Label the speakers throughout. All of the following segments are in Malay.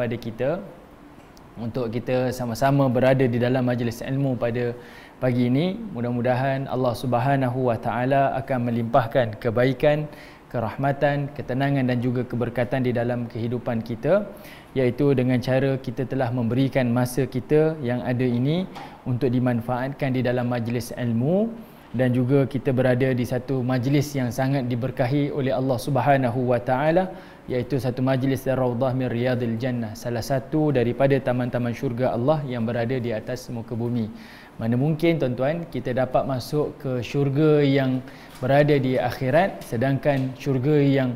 Speaker 1: pada kita untuk kita sama-sama berada di dalam majlis ilmu pada pagi ini mudah-mudahan Allah Subhanahu wa taala akan melimpahkan kebaikan kerahmatan, ketenangan dan juga keberkatan di dalam kehidupan kita iaitu dengan cara kita telah memberikan masa kita yang ada ini untuk dimanfaatkan di dalam majlis ilmu dan juga kita berada di satu majlis yang sangat diberkahi oleh Allah Subhanahu wa taala iaitu satu majlis Raudhah min Riyadil Jannah salah satu daripada taman-taman syurga Allah yang berada di atas muka bumi mana mungkin tuan-tuan kita dapat masuk ke syurga yang berada di akhirat sedangkan syurga yang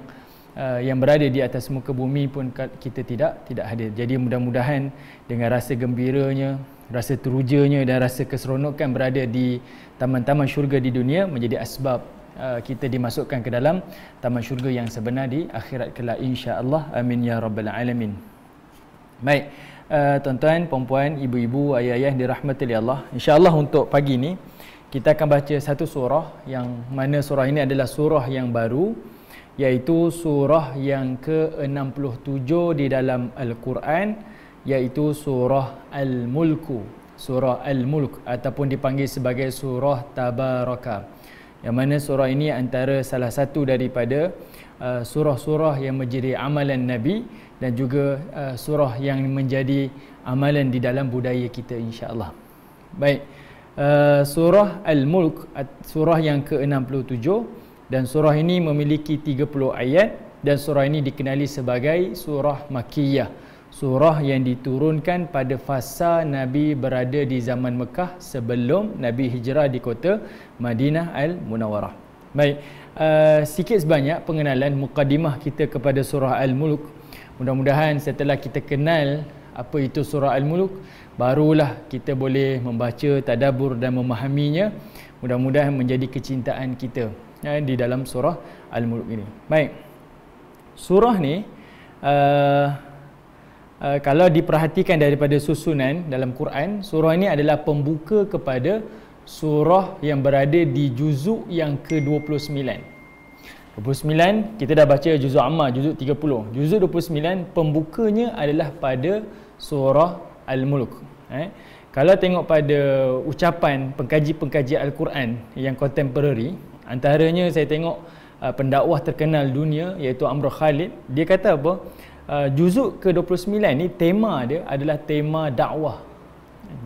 Speaker 1: uh, yang berada di atas muka bumi pun kita tidak tidak hadir jadi mudah-mudahan dengan rasa gembiranya rasa terujanya dan rasa keseronokan berada di taman-taman syurga di dunia menjadi asbab Uh, kita dimasukkan ke dalam taman syurga yang sebenar di akhirat kelak insya-Allah amin ya rabbal alamin. Baik, uh, tuan-tuan, puan-puan, ibu-ibu, ayah-ayah yang dirahmati oleh Allah. Insya-Allah untuk pagi ini kita akan baca satu surah yang mana surah ini adalah surah yang baru iaitu surah yang ke-67 di dalam al-Quran iaitu surah Al-Mulku, surah Al-Mulk ataupun dipanggil sebagai surah Tabarakah yang mana surah ini antara salah satu daripada uh, surah-surah yang menjadi amalan nabi dan juga uh, surah yang menjadi amalan di dalam budaya kita insya-Allah. Baik. Uh, surah Al-Mulk surah yang ke-67 dan surah ini memiliki 30 ayat dan surah ini dikenali sebagai surah Makkiyah surah yang diturunkan pada fasa Nabi berada di zaman Mekah sebelum Nabi hijrah di kota Madinah Al-Munawarah. Baik, uh, sikit sebanyak pengenalan mukadimah kita kepada surah Al-Muluk. Mudah-mudahan setelah kita kenal apa itu surah Al-Muluk, barulah kita boleh membaca, tadabur dan memahaminya. Mudah-mudahan menjadi kecintaan kita ya, di dalam surah Al-Muluk ini. Baik, surah ni... Uh, Uh, kalau diperhatikan daripada susunan dalam Quran, surah ini adalah pembuka kepada surah yang berada di juzuk yang ke-29. 29 kita dah baca juzuk amma juzuk 30. Juzuk 29 pembukanya adalah pada surah Al-Mulk. Eh? Kalau tengok pada ucapan pengkaji-pengkaji Al-Quran yang contemporary, antaranya saya tengok uh, pendakwah terkenal dunia iaitu Amr Khalid, dia kata apa? uh, juzuk ke-29 ni tema dia adalah tema dakwah.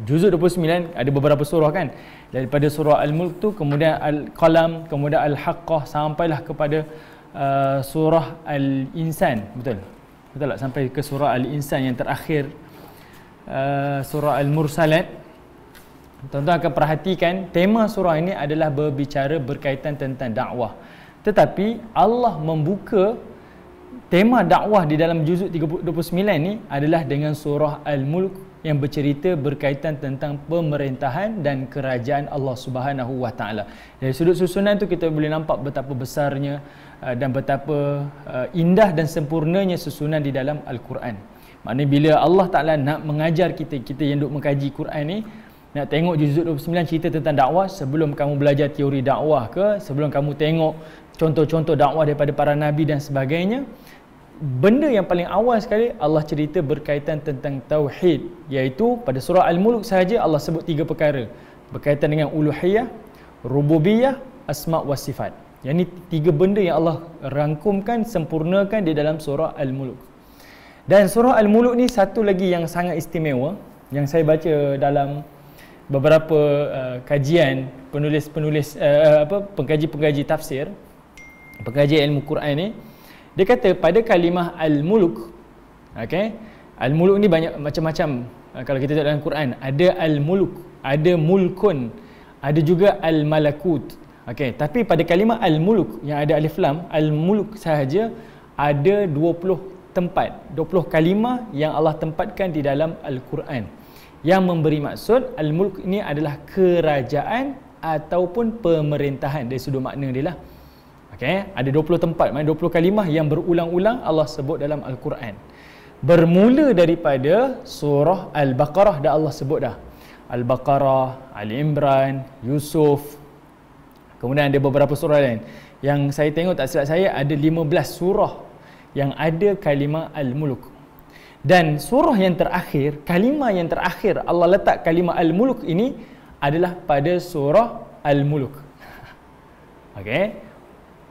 Speaker 1: Juzuk 29 ada beberapa surah kan. Daripada surah Al-Mulk tu kemudian Al-Qalam, kemudian Al-Haqqah sampailah kepada uh, surah Al-Insan, betul. Betul tak sampai ke surah Al-Insan yang terakhir uh, surah Al-Mursalat. Tuan-tuan akan perhatikan tema surah ini adalah berbicara berkaitan tentang dakwah. Tetapi Allah membuka tema dakwah di dalam juzuk 29 ni adalah dengan surah Al-Mulk yang bercerita berkaitan tentang pemerintahan dan kerajaan Allah Subhanahu Wa Taala. Dari sudut susunan tu kita boleh nampak betapa besarnya uh, dan betapa uh, indah dan sempurnanya susunan di dalam Al-Quran. Maknanya bila Allah Taala nak mengajar kita, kita yang duk mengkaji Quran ni, nak tengok juzuk 29 cerita tentang dakwah sebelum kamu belajar teori dakwah ke, sebelum kamu tengok contoh-contoh dakwah daripada para nabi dan sebagainya, benda yang paling awal sekali Allah cerita berkaitan tentang tauhid iaitu pada surah al-mulk sahaja Allah sebut tiga perkara berkaitan dengan uluhiyah rububiyah asma wa sifat yang ini tiga benda yang Allah rangkumkan sempurnakan di dalam surah al-mulk dan surah al-mulk ni satu lagi yang sangat istimewa yang saya baca dalam beberapa uh, kajian penulis-penulis uh, apa pengkaji-pengkaji tafsir pengkaji ilmu Quran ni dia kata pada kalimah al-muluk. Okey. Al-muluk ni banyak macam-macam. Ah, kalau kita tengok dalam Quran, ada al-muluk, ada mulkun, ada juga al-malakut. Okey, tapi pada kalimah al-muluk yang ada alif lam, al-muluk sahaja ada 20 tempat, 20 kalimah yang Allah tempatkan di dalam al-Quran. Yang memberi maksud al-muluk ini adalah kerajaan ataupun pemerintahan dari sudut makna dia lah. Okay, ada 20 tempat, mana 20 kalimah yang berulang-ulang Allah sebut dalam Al-Quran. Bermula daripada surah Al-Baqarah dah Allah sebut dah. Al-Baqarah, Ali Imran, Yusuf. Kemudian ada beberapa surah lain. Yang saya tengok tak silap saya ada 15 surah yang ada kalimah Al-Muluk. Dan surah yang terakhir, kalimah yang terakhir Allah letak kalimah Al-Muluk ini adalah pada surah Al-Muluk. Okay.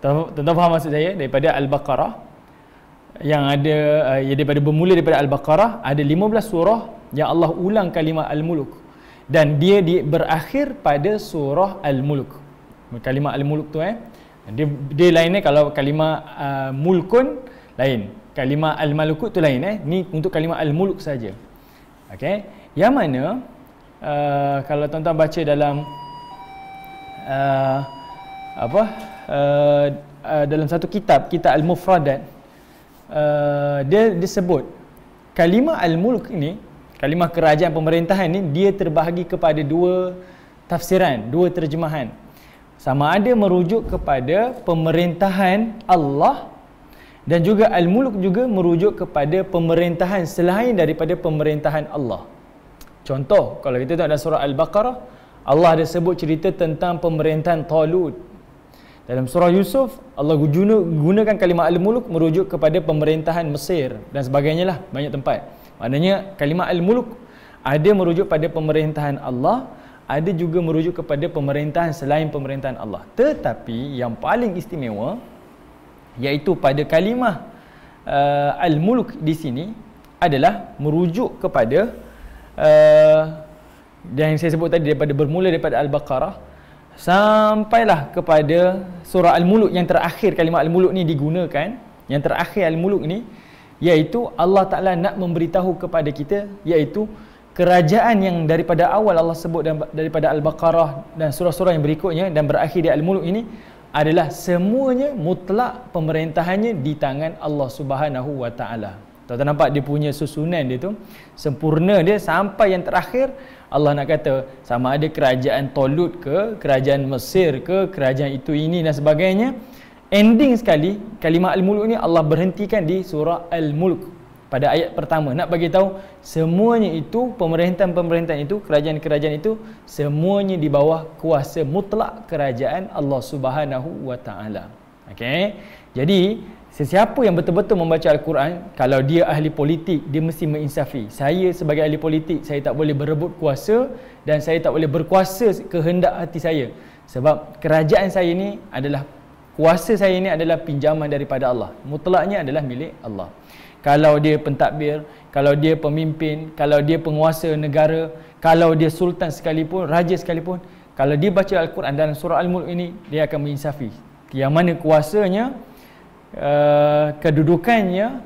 Speaker 1: Tuan-tuan faham maksud saya daripada Al-Baqarah yang ada eh, ya daripada bermula daripada Al-Baqarah ada 15 surah yang Allah ulang kalimah Al-Muluk dan dia di berakhir pada surah Al-Muluk. Kalimah Al-Muluk tu eh dia dia lainnya eh, kalau kalimah uh, mulkun lain. Kalimah Al-Maluk tu lain eh. Ni untuk kalimah Al-Muluk saja. okay Yang mana uh, kalau tuan-tuan baca dalam uh, apa Uh, uh, dalam satu kitab kitab al-mufradat uh, dia disebut kalimah al-mulk ini kalimah kerajaan pemerintahan ini dia terbahagi kepada dua tafsiran dua terjemahan sama ada merujuk kepada pemerintahan Allah dan juga al-mulk juga merujuk kepada pemerintahan selain daripada pemerintahan Allah contoh kalau kita tengok dalam surah al-baqarah Allah ada sebut cerita tentang pemerintahan Talut dalam surah Yusuf, Allah guna, gunakan kalimah Al-Muluk merujuk kepada pemerintahan Mesir dan sebagainya lah banyak tempat. Maknanya kalimah Al-Muluk ada merujuk pada pemerintahan Allah, ada juga merujuk kepada pemerintahan selain pemerintahan Allah. Tetapi yang paling istimewa iaitu pada kalimah uh, Al-Muluk di sini adalah merujuk kepada uh, yang saya sebut tadi daripada bermula daripada Al-Baqarah sampailah kepada surah al-muluk yang terakhir kalimah al-muluk ni digunakan yang terakhir al-muluk ni iaitu Allah Taala nak memberitahu kepada kita iaitu kerajaan yang daripada awal Allah sebut daripada al-baqarah dan surah-surah yang berikutnya dan berakhir di al-muluk ini adalah semuanya mutlak pemerintahannya di tangan Allah Subhanahu wa taala Tuan-tuan nampak dia punya susunan dia tu Sempurna dia sampai yang terakhir Allah nak kata sama ada kerajaan Tolut ke Kerajaan Mesir ke Kerajaan itu ini dan sebagainya Ending sekali kalimah Al-Muluk ni Allah berhentikan di surah Al-Muluk pada ayat pertama nak bagi tahu semuanya itu pemerintahan-pemerintahan itu kerajaan-kerajaan itu semuanya di bawah kuasa mutlak kerajaan Allah Subhanahu wa Okay Jadi Sesiapa yang betul-betul membaca Al-Quran, kalau dia ahli politik, dia mesti menginsafi. Saya sebagai ahli politik, saya tak boleh berebut kuasa dan saya tak boleh berkuasa kehendak hati saya. Sebab kerajaan saya ini adalah, kuasa saya ini adalah pinjaman daripada Allah. Mutlaknya adalah milik Allah. Kalau dia pentadbir, kalau dia pemimpin, kalau dia penguasa negara, kalau dia sultan sekalipun, raja sekalipun, kalau dia baca Al-Quran dalam surah Al-Mulk ini, dia akan menginsafi. Yang mana kuasanya, Eh, kedudukannya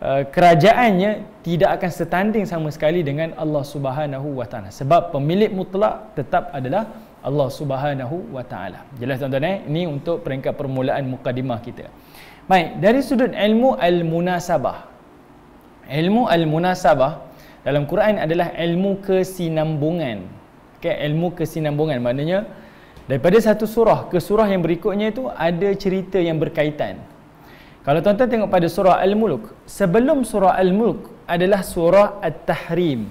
Speaker 1: uh, kerajaannya tidak akan setanding sama sekali dengan Allah Subhanahu wa taala sebab pemilik mutlak tetap adalah Allah Subhanahu wa taala jelas tuan-tuan eh ini untuk peringkat permulaan mukadimah kita baik dari sudut ilmu al-munasabah ilmu al-munasabah dalam Quran adalah ilmu kesinambungan okay, ilmu kesinambungan maknanya daripada satu surah ke surah yang berikutnya itu ada cerita yang berkaitan kalau tuan-tuan tengok pada surah Al-Mulk, sebelum surah Al-Mulk adalah surah At-Tahrim.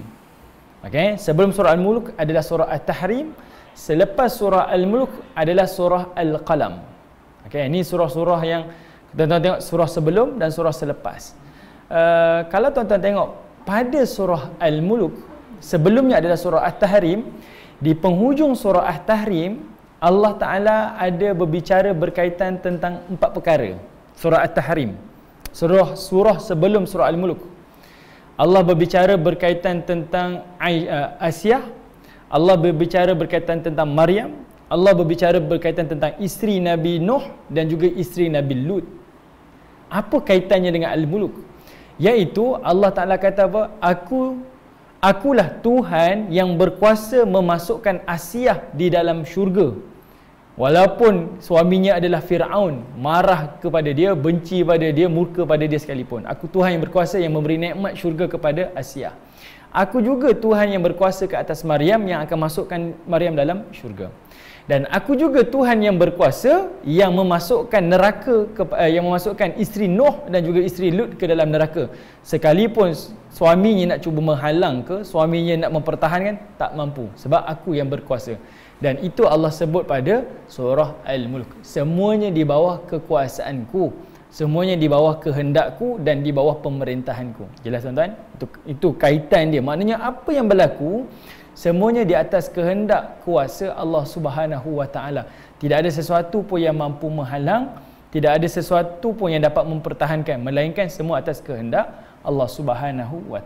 Speaker 1: Okey, sebelum surah Al-Mulk adalah surah At-Tahrim, selepas surah Al-Mulk adalah surah Al-Qalam. Okey, ini surah-surah yang tuan-tuan tengok surah sebelum dan surah selepas. Uh, kalau tuan-tuan tengok pada surah Al-Mulk sebelumnya adalah surah At-Tahrim, di penghujung surah At-Tahrim Allah Taala ada berbicara berkaitan tentang empat perkara surah At-Tahrim surah surah sebelum surah Al-Mulk Allah berbicara berkaitan tentang eh, Asiyah Allah berbicara berkaitan tentang Maryam Allah berbicara berkaitan tentang isteri Nabi Nuh dan juga isteri Nabi Lut apa kaitannya dengan Al-Mulk iaitu Allah Taala kata apa aku akulah Tuhan yang berkuasa memasukkan Asiyah di dalam syurga Walaupun suaminya adalah Fir'aun Marah kepada dia, benci pada dia, murka pada dia sekalipun Aku Tuhan yang berkuasa yang memberi nikmat syurga kepada Asia Aku juga Tuhan yang berkuasa ke atas Maryam yang akan masukkan Maryam dalam syurga dan aku juga Tuhan yang berkuasa yang memasukkan neraka eh, yang memasukkan isteri Nuh dan juga isteri Lut ke dalam neraka sekalipun suaminya nak cuba menghalang ke suaminya nak mempertahankan tak mampu sebab aku yang berkuasa dan itu Allah sebut pada surah Al-Mulk semuanya di bawah kekuasaanku semuanya di bawah kehendakku dan di bawah pemerintahanku jelas tuan-tuan itu, itu kaitan dia maknanya apa yang berlaku semuanya di atas kehendak kuasa Allah Subhanahu wa tidak ada sesuatu pun yang mampu menghalang tidak ada sesuatu pun yang dapat mempertahankan melainkan semua atas kehendak Allah Subhanahu wa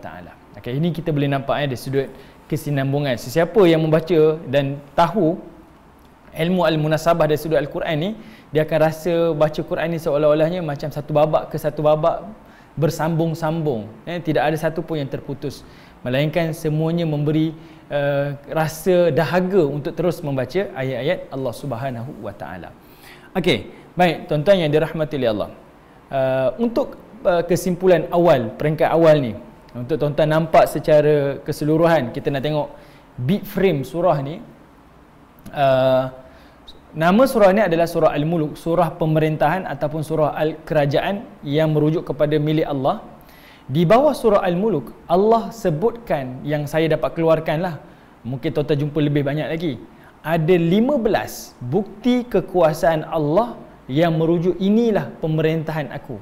Speaker 1: Okay, ini kita boleh nampak eh, dari sudut kesinambungan. Sesiapa yang membaca dan tahu ilmu al-munasabah dari sudut al-Quran ni, dia akan rasa baca Quran ni seolah-olahnya macam satu babak ke satu babak bersambung-sambung. Eh, tidak ada satu pun yang terputus. Melainkan semuanya memberi uh, rasa dahaga untuk terus membaca ayat-ayat Allah Subhanahu Wa Taala. Okey, baik tuan-tuan yang dirahmati Allah. Uh, untuk uh, kesimpulan awal, peringkat awal ni, untuk tuan-tuan nampak secara keseluruhan Kita nak tengok big frame surah ni uh, Nama surah ni adalah surah Al-Muluk Surah pemerintahan ataupun surah Al-Kerajaan Yang merujuk kepada milik Allah Di bawah surah Al-Muluk Allah sebutkan yang saya dapat keluarkan lah Mungkin tuan-tuan jumpa lebih banyak lagi Ada 15 bukti kekuasaan Allah Yang merujuk inilah pemerintahan aku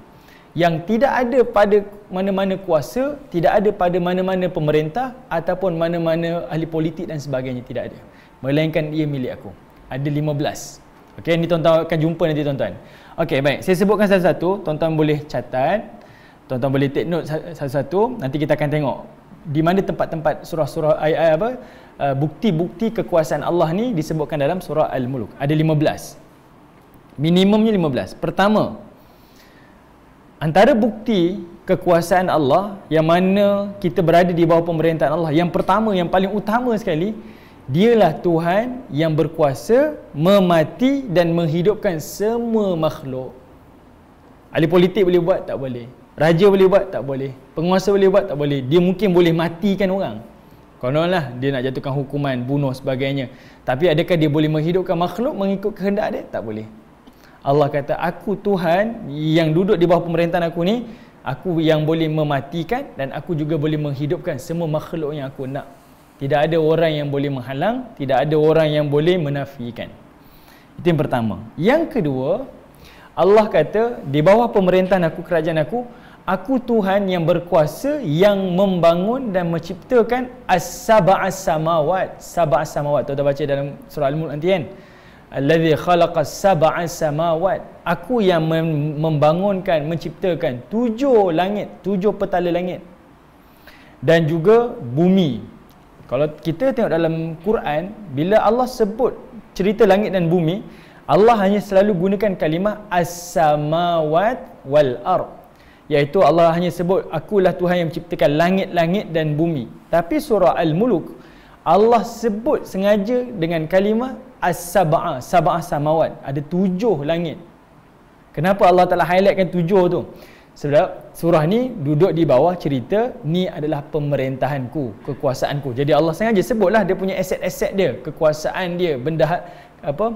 Speaker 1: yang tidak ada pada mana-mana kuasa, tidak ada pada mana-mana pemerintah ataupun mana-mana ahli politik dan sebagainya tidak ada. Melainkan ia milik aku. Ada 15. Okey, ni tuan-tuan akan jumpa nanti tuan-tuan. Okey, baik. Saya sebutkan satu-satu, tuan-tuan boleh catat. Tuan-tuan boleh take note satu-satu, nanti kita akan tengok di mana tempat-tempat surah-surah ayat-ayat apa uh, bukti-bukti kekuasaan Allah ni disebutkan dalam surah Al-Mulk. Ada 15. Minimumnya 15. Pertama, Antara bukti kekuasaan Allah yang mana kita berada di bawah pemerintahan Allah yang pertama yang paling utama sekali dialah Tuhan yang berkuasa memati dan menghidupkan semua makhluk. Ahli politik boleh buat tak boleh. Raja boleh buat tak boleh. Penguasa boleh buat tak boleh. Dia mungkin boleh matikan orang. Kononlah dia nak jatuhkan hukuman, bunuh sebagainya. Tapi adakah dia boleh menghidupkan makhluk mengikut kehendak dia? Tak boleh. Allah kata aku Tuhan yang duduk di bawah pemerintahan aku ni aku yang boleh mematikan dan aku juga boleh menghidupkan semua makhluk yang aku nak tidak ada orang yang boleh menghalang tidak ada orang yang boleh menafikan itu yang pertama yang kedua Allah kata di bawah pemerintahan aku kerajaan aku aku Tuhan yang berkuasa yang membangun dan menciptakan as-saba'as samawat saba'as samawat tuan-tuan baca dalam surah al-mulk nanti kan eh? Allazi khalaqa sab'a samawat. Aku yang membangunkan, menciptakan tujuh langit, tujuh petala langit. Dan juga bumi. Kalau kita tengok dalam Quran, bila Allah sebut cerita langit dan bumi, Allah hanya selalu gunakan kalimah as-samawat wal ar, iaitu Allah hanya sebut akulah Tuhan yang menciptakan langit-langit dan bumi tapi surah al Muluk, Allah sebut sengaja dengan kalimah as-sab'a sab'a samawat ada tujuh langit kenapa Allah Taala highlightkan tujuh tu sebab surah ni duduk di bawah cerita ni adalah pemerintahanku kekuasaanku jadi Allah sengaja sebutlah dia punya aset-aset dia kekuasaan dia benda apa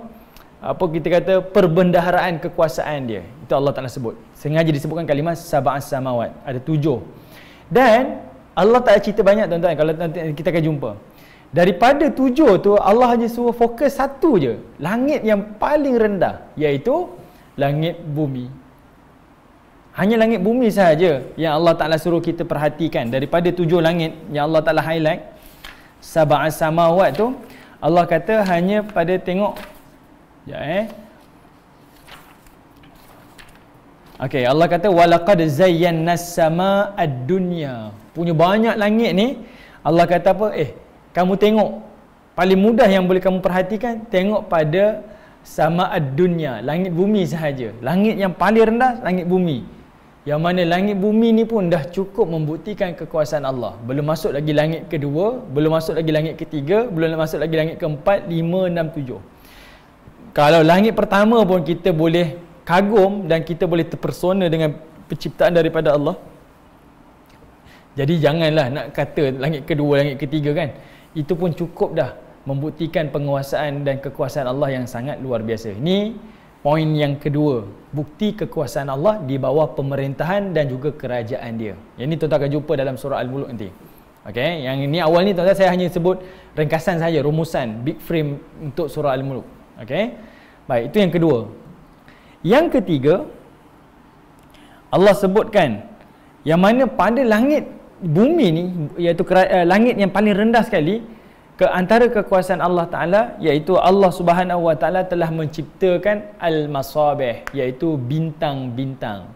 Speaker 1: apa kita kata perbendaharaan kekuasaan dia itu Allah Taala sebut sengaja disebutkan kalimah sab'a samawat ada tujuh dan Allah tak cerita banyak tuan-tuan kalau nanti kita akan jumpa Daripada tujuh tu Allah hanya suruh fokus satu je Langit yang paling rendah Iaitu Langit bumi Hanya langit bumi sahaja Yang Allah Ta'ala suruh kita perhatikan Daripada tujuh langit Yang Allah Ta'ala highlight Sabah Samawat tu Allah kata hanya pada tengok Ya eh Okay Allah kata Walakad zayyannas sama ad-dunya Punya banyak langit ni Allah kata apa Eh kamu tengok paling mudah yang boleh kamu perhatikan tengok pada sama ad-dunya langit bumi sahaja langit yang paling rendah langit bumi yang mana langit bumi ni pun dah cukup membuktikan kekuasaan Allah belum masuk lagi langit kedua belum masuk lagi langit ketiga belum masuk lagi langit keempat lima enam tujuh kalau langit pertama pun kita boleh kagum dan kita boleh terpersona dengan penciptaan daripada Allah jadi janganlah nak kata langit kedua langit ketiga kan itu pun cukup dah membuktikan penguasaan dan kekuasaan Allah yang sangat luar biasa. Ini poin yang kedua, bukti kekuasaan Allah di bawah pemerintahan dan juga kerajaan dia. Yang ini tuan-tuan akan jumpa dalam surah Al-Mulk nanti. Okey, yang ini awal ni tuan-tuan saya hanya sebut ringkasan saja, rumusan, big frame untuk surah Al-Mulk. Okey. Baik, itu yang kedua. Yang ketiga, Allah sebutkan yang mana pada langit bumi ni iaitu eh, langit yang paling rendah sekali ke antara kekuasaan Allah Taala iaitu Allah Subhanahu Wa Taala telah menciptakan al-masabih iaitu bintang-bintang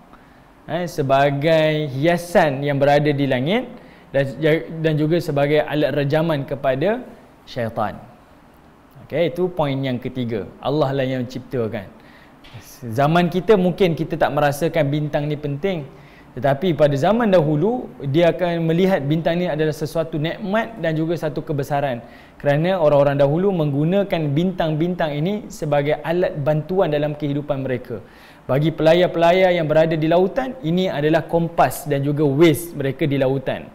Speaker 1: eh, sebagai hiasan yang berada di langit dan ya-, dan juga sebagai alat rejaman kepada syaitan. Okey itu poin yang ketiga. Allah lah yang menciptakan. Zaman kita mungkin kita tak merasakan bintang ni penting tetapi pada zaman dahulu dia akan melihat bintang ini adalah sesuatu nikmat dan juga satu kebesaran kerana orang-orang dahulu menggunakan bintang-bintang ini sebagai alat bantuan dalam kehidupan mereka. Bagi pelayar-pelayar yang berada di lautan, ini adalah kompas dan juga waste mereka di lautan.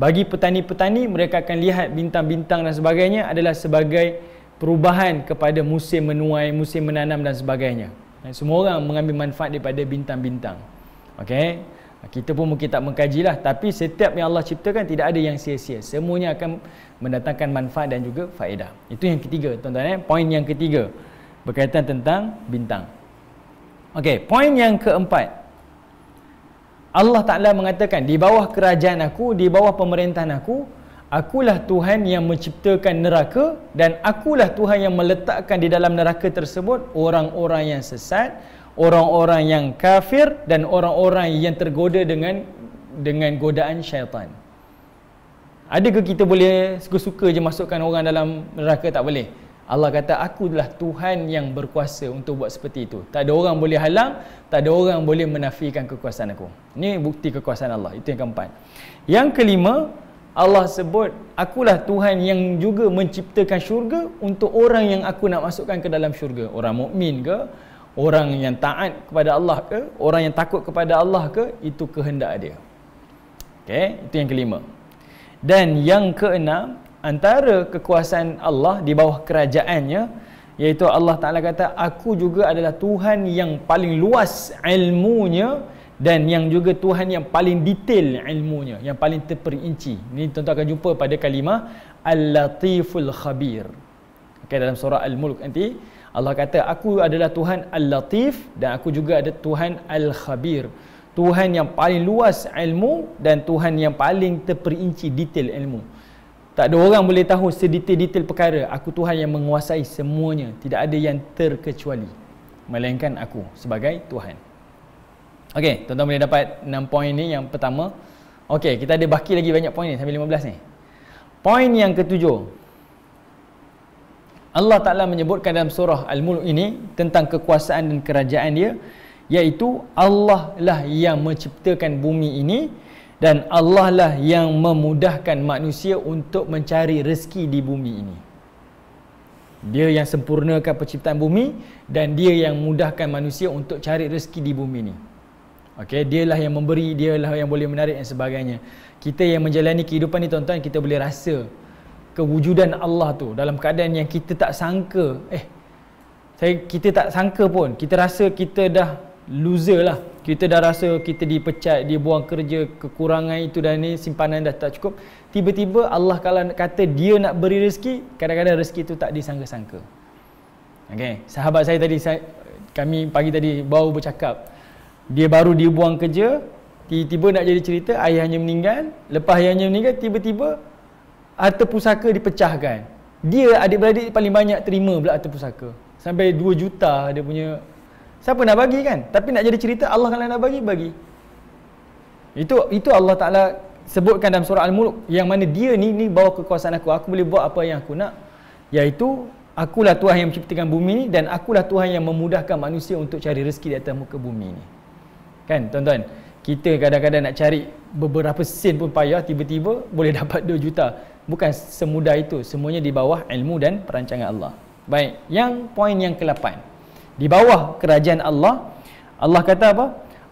Speaker 1: Bagi petani-petani, mereka akan lihat bintang-bintang dan sebagainya adalah sebagai perubahan kepada musim menuai, musim menanam dan sebagainya. Semua orang mengambil manfaat daripada bintang-bintang. okay? Ha, kita pun mungkin tak mengkaji lah, tapi setiap yang Allah ciptakan tidak ada yang sia-sia. Semuanya akan mendatangkan manfaat dan juga faedah. Itu yang ketiga, tuan-tuan eh. Poin yang ketiga berkaitan tentang bintang. Okey, poin yang keempat. Allah Taala mengatakan di bawah kerajaan aku, di bawah pemerintahan aku, akulah Tuhan yang menciptakan neraka dan akulah Tuhan yang meletakkan di dalam neraka tersebut orang-orang yang sesat, orang-orang yang kafir dan orang-orang yang tergoda dengan dengan godaan syaitan. Adakah kita boleh suka-suka je masukkan orang dalam neraka tak boleh? Allah kata aku adalah Tuhan yang berkuasa untuk buat seperti itu. Tak ada orang boleh halang, tak ada orang boleh menafikan kekuasaan aku. Ini bukti kekuasaan Allah. Itu yang keempat. Yang kelima, Allah sebut akulah Tuhan yang juga menciptakan syurga untuk orang yang aku nak masukkan ke dalam syurga. Orang mukmin ke, orang yang taat kepada Allah ke orang yang takut kepada Allah ke itu kehendak dia Okay, itu yang kelima dan yang keenam antara kekuasaan Allah di bawah kerajaannya iaitu Allah Taala kata aku juga adalah Tuhan yang paling luas ilmunya dan yang juga Tuhan yang paling detail ilmunya yang paling terperinci ini tentu akan jumpa pada kalimah al-latiful khabir Okay dalam surah al-mulk nanti Allah kata aku adalah Tuhan Al-Latif dan aku juga ada Tuhan Al-Khabir. Tuhan yang paling luas ilmu dan Tuhan yang paling terperinci detail ilmu. Tak ada orang boleh tahu sedetail-detail perkara. Aku Tuhan yang menguasai semuanya. Tidak ada yang terkecuali. Melainkan aku sebagai Tuhan. Okey, tuan-tuan boleh dapat 6 poin ni yang pertama. Okey, kita ada baki lagi banyak poin ni sampai 15 ni. Poin yang ketujuh. Allah Ta'ala menyebutkan dalam surah Al-Mulk ini tentang kekuasaan dan kerajaan dia iaitu Allah lah yang menciptakan bumi ini dan Allah lah yang memudahkan manusia untuk mencari rezeki di bumi ini. Dia yang sempurnakan penciptaan bumi dan dia yang mudahkan manusia untuk cari rezeki di bumi ini. Okey, dialah yang memberi, dialah yang boleh menarik dan sebagainya. Kita yang menjalani kehidupan ini, tuan-tuan kita boleh rasa kewujudan Allah tu dalam keadaan yang kita tak sangka eh saya kita tak sangka pun kita rasa kita dah loser lah kita dah rasa kita dipecat dia buang kerja kekurangan itu dan ni simpanan dah tak cukup tiba-tiba Allah kalau kata dia nak beri rezeki kadang-kadang rezeki tu tak disangka-sangka okey sahabat saya tadi saya, kami pagi tadi baru bercakap dia baru dibuang kerja tiba-tiba nak jadi cerita ayahnya meninggal lepas ayahnya meninggal tiba-tiba harta pusaka dipecahkan. Dia adik-beradik paling banyak terima pula harta pusaka. Sampai 2 juta dia punya. Siapa nak bagi kan? Tapi nak jadi cerita Allah kalau nak bagi, bagi. Itu itu Allah Ta'ala sebutkan dalam surah Al-Mulk yang mana dia ni ni bawa kekuasaan aku. Aku boleh buat apa yang aku nak. Iaitu akulah Tuhan yang menciptakan bumi ni dan akulah Tuhan yang memudahkan manusia untuk cari rezeki di atas muka bumi ni. Kan tuan-tuan? Kita kadang-kadang nak cari beberapa sen pun payah tiba-tiba boleh dapat 2 juta bukan semudah itu semuanya di bawah ilmu dan perancangan Allah baik yang poin yang ke-8 di bawah kerajaan Allah Allah kata apa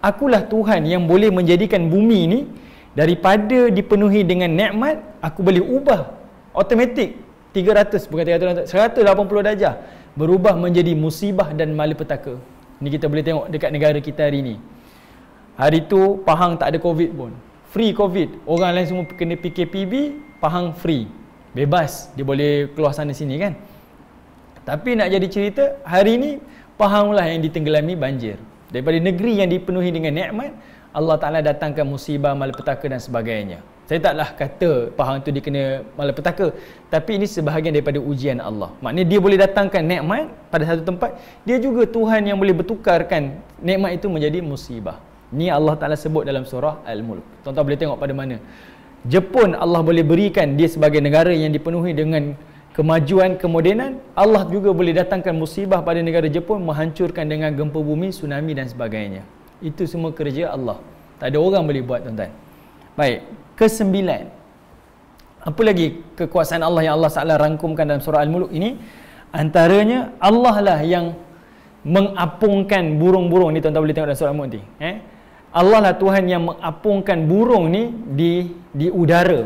Speaker 1: akulah Tuhan yang boleh menjadikan bumi ini daripada dipenuhi dengan nikmat aku boleh ubah automatik 300 bukan 300 180 darjah berubah menjadi musibah dan malapetaka ni kita boleh tengok dekat negara kita hari ni hari tu Pahang tak ada covid pun free covid orang lain semua kena PKPB Pahang free Bebas Dia boleh keluar sana sini kan Tapi nak jadi cerita Hari ini Pahang lah yang ditenggelami banjir Daripada negeri yang dipenuhi dengan nikmat Allah Ta'ala datangkan musibah malapetaka dan sebagainya Saya taklah kata Pahang tu dia kena malapetaka Tapi ini sebahagian daripada ujian Allah Maknanya dia boleh datangkan nikmat pada satu tempat Dia juga Tuhan yang boleh bertukarkan nikmat itu menjadi musibah Ni Allah Ta'ala sebut dalam surah Al-Mulk Tuan-tuan boleh tengok pada mana Jepun Allah boleh berikan dia sebagai negara yang dipenuhi dengan kemajuan kemodenan Allah juga boleh datangkan musibah pada negara Jepun menghancurkan dengan gempa bumi tsunami dan sebagainya itu semua kerja Allah tak ada orang boleh buat tuan-tuan baik kesembilan apa lagi kekuasaan Allah yang Allah Taala rangkumkan dalam surah Al-Muluk ini antaranya Allah lah yang mengapungkan burung-burung ni tuan-tuan boleh tengok dalam surah Al-Muluk ni eh Allah lah Tuhan yang mengapungkan burung ni di di udara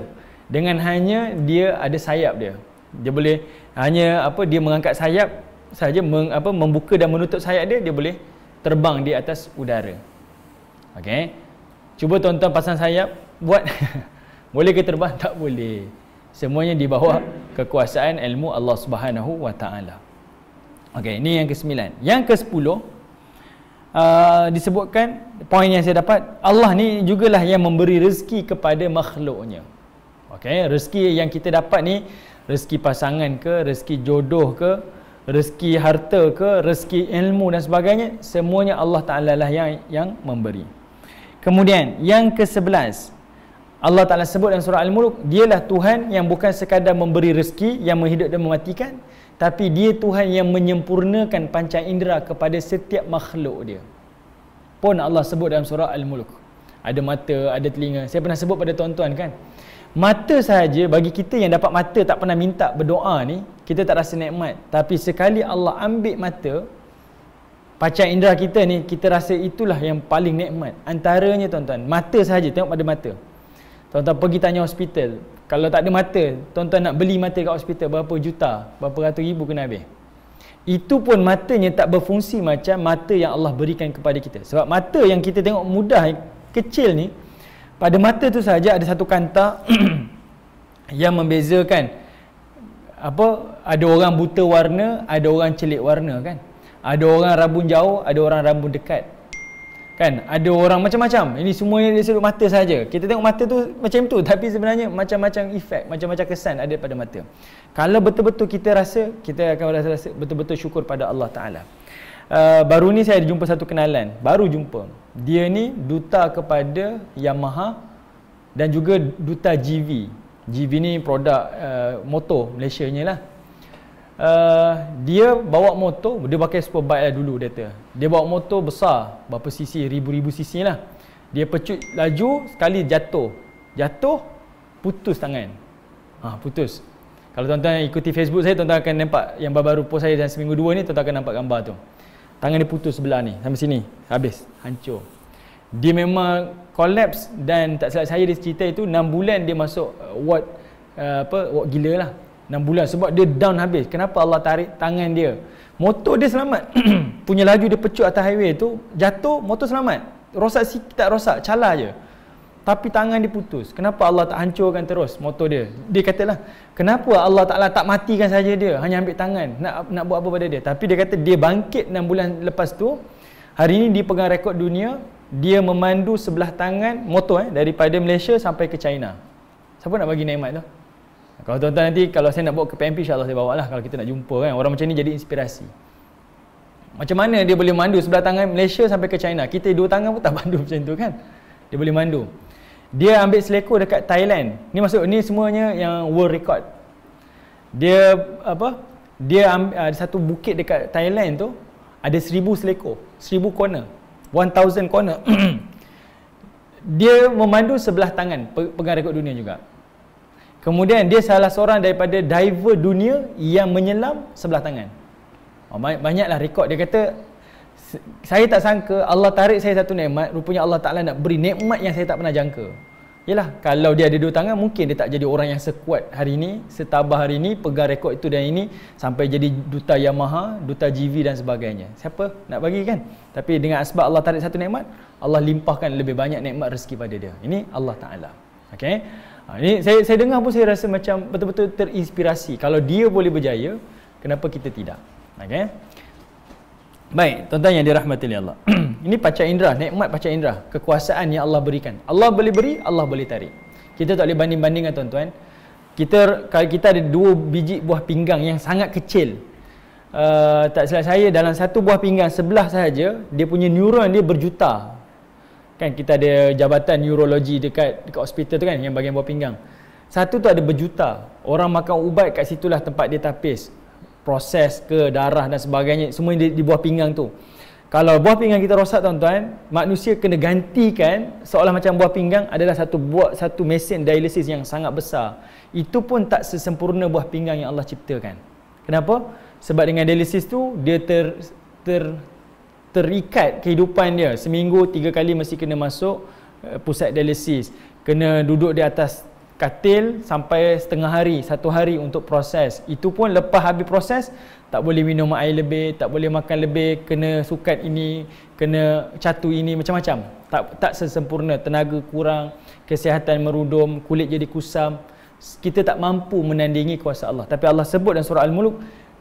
Speaker 1: dengan hanya dia ada sayap dia. Dia boleh hanya apa dia mengangkat sayap saja meng, apa membuka dan menutup sayap dia dia boleh terbang di atas udara. Okey. Cuba tuan-tuan pasang sayap buat boleh ke terbang tak boleh. Semuanya di bawah kekuasaan ilmu Allah Subhanahu wa taala. Okey, ini yang ke-9. Yang ke-10, Uh, disebutkan poin yang saya dapat Allah ni jugalah yang memberi rezeki kepada makhluknya okey rezeki yang kita dapat ni rezeki pasangan ke rezeki jodoh ke rezeki harta ke rezeki ilmu dan sebagainya semuanya Allah Taala lah yang yang memberi kemudian yang ke sebelas Allah Ta'ala sebut dalam surah Al-Mulk Dialah Tuhan yang bukan sekadar memberi rezeki Yang menghidup dan mematikan Tapi dia Tuhan yang menyempurnakan panca indera Kepada setiap makhluk dia Pun Allah sebut dalam surah Al-Mulk Ada mata, ada telinga Saya pernah sebut pada tuan-tuan kan Mata sahaja bagi kita yang dapat mata Tak pernah minta berdoa ni Kita tak rasa nikmat Tapi sekali Allah ambil mata Panca indera kita ni Kita rasa itulah yang paling nikmat Antaranya tuan-tuan Mata sahaja, tengok pada mata Tuan-tuan pergi tanya hospital Kalau tak ada mata Tuan-tuan nak beli mata kat hospital Berapa juta Berapa ratus ribu kena habis Itu pun matanya tak berfungsi macam Mata yang Allah berikan kepada kita Sebab mata yang kita tengok mudah Kecil ni Pada mata tu saja ada satu kanta Yang membezakan apa ada orang buta warna ada orang celik warna kan ada orang rabun jauh ada orang rabun dekat kan ada orang macam-macam ini semuanya yang disebut mata saja kita tengok mata tu macam tu tapi sebenarnya macam-macam efek macam-macam kesan ada pada mata kalau betul-betul kita rasa kita akan rasa, -rasa betul-betul syukur pada Allah Taala uh, baru ni saya jumpa satu kenalan baru jumpa dia ni duta kepada Yamaha dan juga duta GV GV ni produk uh, motor Malaysia lah uh, dia bawa motor dia pakai super bike lah dulu dia kata dia bawa motor besar berapa cc ribu-ribu cc lah dia pecut laju sekali jatuh jatuh putus tangan ha, putus kalau tuan-tuan ikuti Facebook saya tuan-tuan akan nampak yang baru-baru post saya dalam seminggu dua ni tuan-tuan akan nampak gambar tu tangan dia putus sebelah ni sampai sini habis hancur dia memang collapse dan tak silap saya dia cerita itu 6 bulan dia masuk eh, ward uh, apa ward gila lah 6 bulan sebab dia down habis kenapa Allah tarik tangan dia motor dia selamat punya laju dia pecut atas highway tu jatuh motor selamat rosak sikit tak rosak calar je tapi tangan dia putus kenapa Allah tak hancurkan terus motor dia dia katalah kenapa Allah Taala tak matikan saja dia hanya ambil tangan nak nak buat apa pada dia tapi dia kata dia bangkit enam bulan lepas tu hari ini dia pegang rekod dunia dia memandu sebelah tangan motor eh daripada Malaysia sampai ke China siapa nak bagi nikmat tu kalau tuan-tuan nanti kalau saya nak bawa ke PMP insya Allah saya bawa lah kalau kita nak jumpa kan orang macam ni jadi inspirasi macam mana dia boleh mandu sebelah tangan Malaysia sampai ke China kita dua tangan pun tak mandu macam tu kan dia boleh mandu dia ambil seleko dekat Thailand ni masuk. ni semuanya yang world record dia apa dia ambil, ada satu bukit dekat Thailand tu ada seribu seleko, seribu corner one thousand corner dia memandu sebelah tangan pegang rekod dunia juga Kemudian dia salah seorang daripada diver dunia yang menyelam sebelah tangan. Oh, banyak Banyaklah rekod dia kata saya tak sangka Allah tarik saya satu nikmat rupanya Allah Taala nak beri nikmat yang saya tak pernah jangka. Yalah kalau dia ada dua tangan mungkin dia tak jadi orang yang sekuat hari ini, setabah hari ini pegang rekod itu dan ini sampai jadi duta Yamaha, duta GV dan sebagainya. Siapa nak bagi kan? Tapi dengan sebab Allah tarik satu nikmat, Allah limpahkan lebih banyak nikmat rezeki pada dia. Ini Allah Taala. Okey. Ha, ini saya saya dengar pun saya rasa macam betul-betul terinspirasi. Kalau dia boleh berjaya, kenapa kita tidak? Okay. Baik, tuan-tuan yang dirahmati oleh Allah. ini paca indra, nikmat paca indera. kekuasaan yang Allah berikan. Allah boleh beri, Allah boleh tarik. Kita tak boleh banding-bandingkan tuan-tuan. Kita kalau kita ada dua biji buah pinggang yang sangat kecil. Uh, tak silap saya dalam satu buah pinggang sebelah saja dia punya neuron dia berjuta kan kita ada jabatan neurologi dekat dekat hospital tu kan yang bahagian bawah pinggang satu tu ada berjuta orang makan ubat kat situlah tempat dia tapis proses ke darah dan sebagainya semua di, di buah pinggang tu kalau buah pinggang kita rosak tuan-tuan manusia kena gantikan seolah macam buah pinggang adalah satu buat satu mesin dialisis yang sangat besar itu pun tak sesempurna buah pinggang yang Allah ciptakan kenapa sebab dengan dialisis tu dia ter, ter terikat kehidupan dia seminggu tiga kali mesti kena masuk uh, pusat dialisis kena duduk di atas katil sampai setengah hari satu hari untuk proses itu pun lepas habis proses tak boleh minum air lebih tak boleh makan lebih kena sukat ini kena catu ini macam-macam tak tak sesempurna tenaga kurang kesihatan merudum kulit jadi kusam kita tak mampu menandingi kuasa Allah tapi Allah sebut dalam surah al-mulk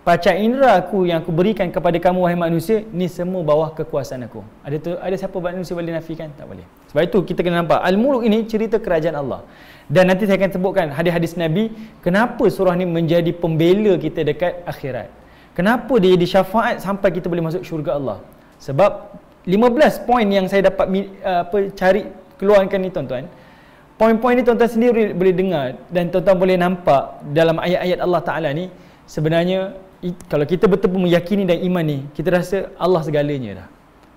Speaker 1: Paca indera aku yang aku berikan kepada kamu wahai manusia ni semua bawah kekuasaan aku. Ada tu ada siapa manusia boleh nafikan? Tak boleh. Sebab itu kita kena nampak al-muluk ini cerita kerajaan Allah. Dan nanti saya akan sebutkan hadis-hadis Nabi kenapa surah ni menjadi pembela kita dekat akhirat. Kenapa dia jadi syafaat sampai kita boleh masuk syurga Allah? Sebab 15 poin yang saya dapat uh, apa cari keluarkan ni tuan-tuan. Poin-poin ni tuan-tuan sendiri boleh dengar dan tuan-tuan boleh nampak dalam ayat-ayat Allah Taala ni sebenarnya kalau kita betul-betul meyakini dan iman ni, kita rasa Allah segalanya dah.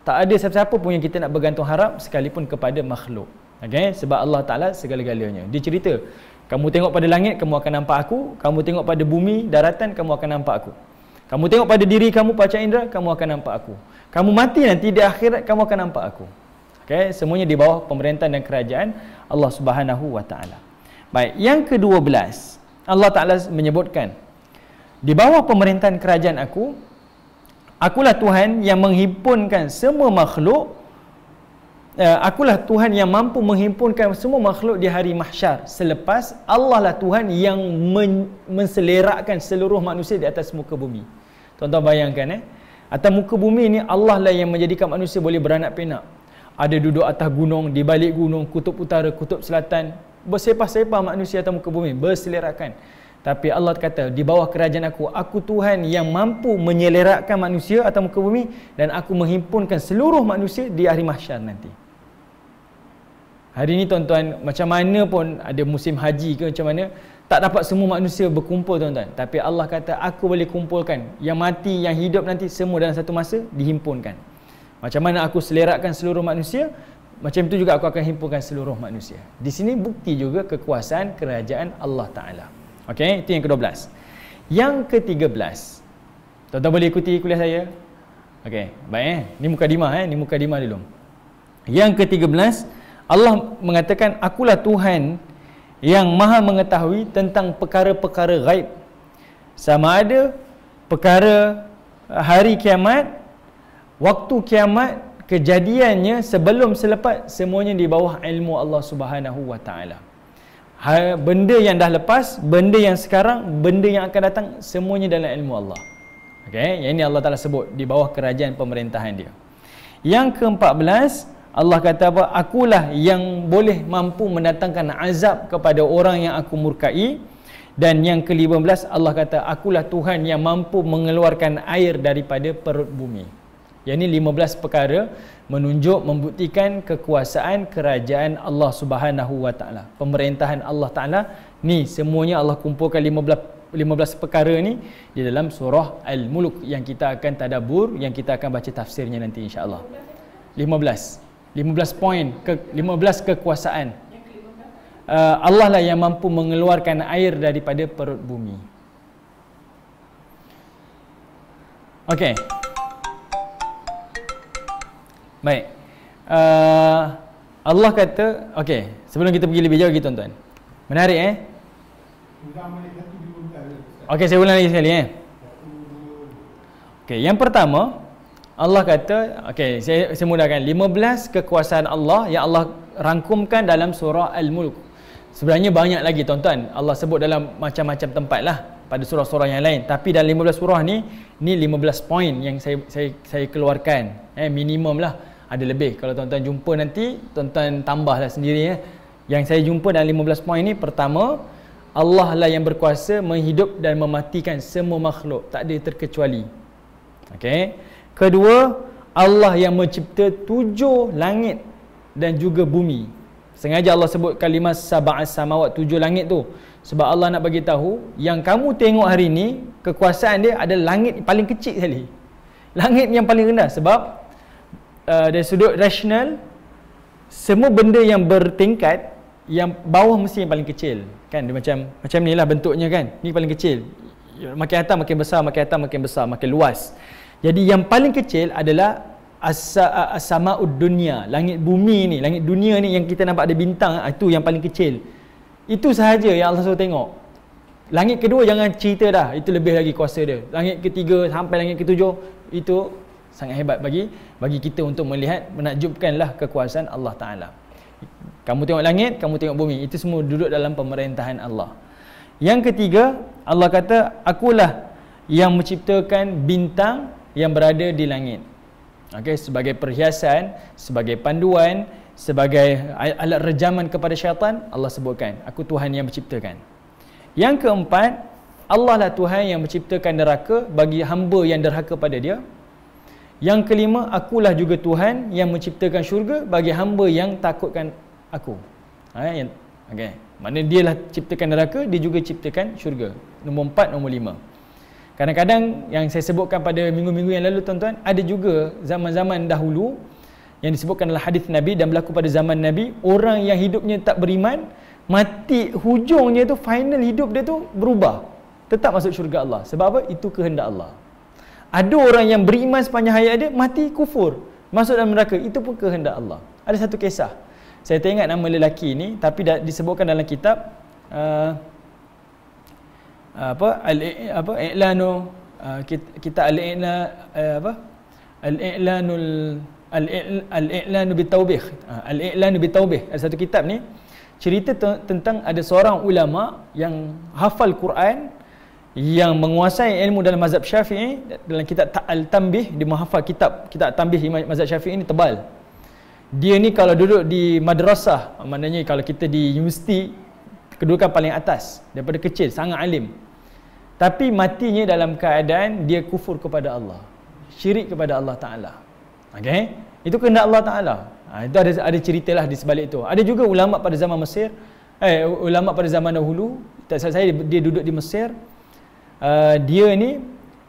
Speaker 1: Tak ada siapa-siapa pun yang kita nak bergantung harap sekalipun kepada makhluk. Okay? Sebab Allah Ta'ala segala-galanya. Dia cerita, kamu tengok pada langit, kamu akan nampak aku. Kamu tengok pada bumi, daratan, kamu akan nampak aku. Kamu tengok pada diri kamu, pacar indera, kamu akan nampak aku. Kamu mati nanti di akhirat, kamu akan nampak aku. Okay? Semuanya di bawah pemerintahan dan kerajaan Allah Subhanahu Wa Ta'ala. Baik, yang kedua belas, Allah Ta'ala menyebutkan, di bawah pemerintahan kerajaan aku akulah Tuhan yang menghimpunkan semua makhluk uh, akulah Tuhan yang mampu menghimpunkan semua makhluk di hari mahsyar selepas Allah lah Tuhan yang men- menselerakkan seluruh manusia di atas muka bumi tuan-tuan bayangkan eh atas muka bumi ni Allah lah yang menjadikan manusia boleh beranak pinak ada duduk atas gunung di balik gunung kutub utara kutub selatan bersepah-sepah manusia atas muka bumi berselerakan tapi Allah kata di bawah kerajaan aku aku Tuhan yang mampu menyelerakkan manusia atau muka bumi dan aku menghimpunkan seluruh manusia di hari mahsyar nanti. Hari ini tuan-tuan macam mana pun ada musim haji ke macam mana tak dapat semua manusia berkumpul tuan-tuan tapi Allah kata aku boleh kumpulkan yang mati yang hidup nanti semua dalam satu masa dihimpunkan. Macam mana aku selerakkan seluruh manusia macam tu juga aku akan himpunkan seluruh manusia. Di sini bukti juga kekuasaan kerajaan Allah Taala. Okey, itu yang ke-12. Yang ke-13. Tuan-tuan boleh ikuti kuliah saya. Okey, baik eh. Ni mukadimah eh, ni muka mukadimah dulu. Yang ke-13, Allah mengatakan akulah Tuhan yang maha mengetahui tentang perkara-perkara gaib, Sama ada perkara eh, hari kiamat, waktu kiamat, kejadiannya sebelum selepas semuanya di bawah ilmu Allah Subhanahu wa taala. Ha, benda yang dah lepas, benda yang sekarang, benda yang akan datang semuanya dalam ilmu Allah. Okay, yang ini Allah Taala sebut di bawah kerajaan pemerintahan dia. Yang ke-14, Allah kata apa? Akulah yang boleh mampu mendatangkan azab kepada orang yang aku murkai. Dan yang ke-15, Allah kata, akulah Tuhan yang mampu mengeluarkan air daripada perut bumi. Yang ni 15 perkara menunjuk membuktikan kekuasaan kerajaan Allah Subhanahu Wa Taala. Pemerintahan Allah Taala ni semuanya Allah kumpulkan 15 15 perkara ni di dalam surah al Muluk yang kita akan tadabur yang kita akan baca tafsirnya nanti insya-Allah. 15. 15 poin ke 15 kekuasaan. Uh, Allah lah yang mampu mengeluarkan air daripada perut bumi. okey. Baik. Uh, Allah kata, okey, sebelum kita pergi lebih jauh lagi tuan-tuan. Menarik eh? Okey, saya ulang lagi sekali eh. Okey, yang pertama Allah kata, okey, saya, saya mudahkan 15 kekuasaan Allah yang Allah rangkumkan dalam surah Al-Mulk. Sebenarnya banyak lagi tuan-tuan. Allah sebut dalam macam-macam tempat lah pada surah-surah yang lain tapi dalam 15 surah ni ni 15 poin yang saya saya saya keluarkan eh minimum lah ada lebih kalau tuan-tuan jumpa nanti tuan-tuan tambahlah sendiri eh yang saya jumpa dalam 15 poin ni pertama Allah lah yang berkuasa menghidup dan mematikan semua makhluk tak ada terkecuali okey kedua Allah yang mencipta tujuh langit dan juga bumi sengaja Allah sebut kalimah sab'a samawat tujuh langit tu sebab Allah nak bagi tahu yang kamu tengok hari ini kekuasaan dia ada langit paling kecil sekali. Langit yang paling rendah sebab uh, dari sudut rasional semua benda yang bertingkat yang bawah mesti yang paling kecil. Kan dia macam macam ni lah bentuknya kan. Ni paling kecil. Makin atas makin besar, makin atas makin besar, makin luas. Jadi yang paling kecil adalah asa asama dunia langit bumi ni langit dunia ni yang kita nampak ada bintang ah, itu yang paling kecil itu sahaja yang Allah suruh tengok Langit kedua jangan cerita dah Itu lebih lagi kuasa dia Langit ketiga sampai langit ketujuh Itu sangat hebat bagi bagi kita untuk melihat Menakjubkanlah kekuasaan Allah Ta'ala Kamu tengok langit, kamu tengok bumi Itu semua duduk dalam pemerintahan Allah Yang ketiga Allah kata Akulah yang menciptakan bintang yang berada di langit Okay, sebagai perhiasan, sebagai panduan, sebagai alat rejaman kepada syaitan Allah sebutkan aku Tuhan yang menciptakan yang keempat Allah lah Tuhan yang menciptakan neraka bagi hamba yang derhaka pada dia yang kelima akulah juga Tuhan yang menciptakan syurga bagi hamba yang takutkan aku ha, okay. mana dia lah ciptakan neraka dia juga ciptakan syurga nombor empat nombor lima Kadang-kadang yang saya sebutkan pada minggu-minggu yang lalu tuan-tuan ada juga zaman-zaman dahulu yang disebutkan dalam hadis Nabi dan berlaku pada zaman Nabi orang yang hidupnya tak beriman mati hujungnya tu final hidup dia tu berubah tetap masuk syurga Allah sebab apa itu kehendak Allah ada orang yang beriman sepanjang hayat dia mati kufur masuk dalam neraka itu pun kehendak Allah ada satu kisah saya tak ingat nama lelaki ni tapi dah disebutkan dalam kitab uh, apa al apa i'lanu uh, kita al-i'lan uh, apa al-i'lanul Al-I'lan bitawbih. Al-I'lan bitawbih. Ha, ada satu kitab ni cerita te- tentang ada seorang ulama yang hafal Quran yang menguasai ilmu dalam mazhab Syafi'i dalam kitab Al-Tambih dia menghafal kitab kitab Tambih di mazhab Syafi'i ni tebal. Dia ni kalau duduk di madrasah, maknanya kalau kita di universiti kedudukan paling atas daripada kecil sangat alim. Tapi matinya dalam keadaan dia kufur kepada Allah. Syirik kepada Allah Taala. Okay? Itu kena Allah Ta'ala. Ha, itu ada, ada cerita lah di sebalik itu. Ada juga ulama pada zaman Mesir. Eh, ulama pada zaman dahulu. Tak saya, dia duduk di Mesir. Uh, dia ni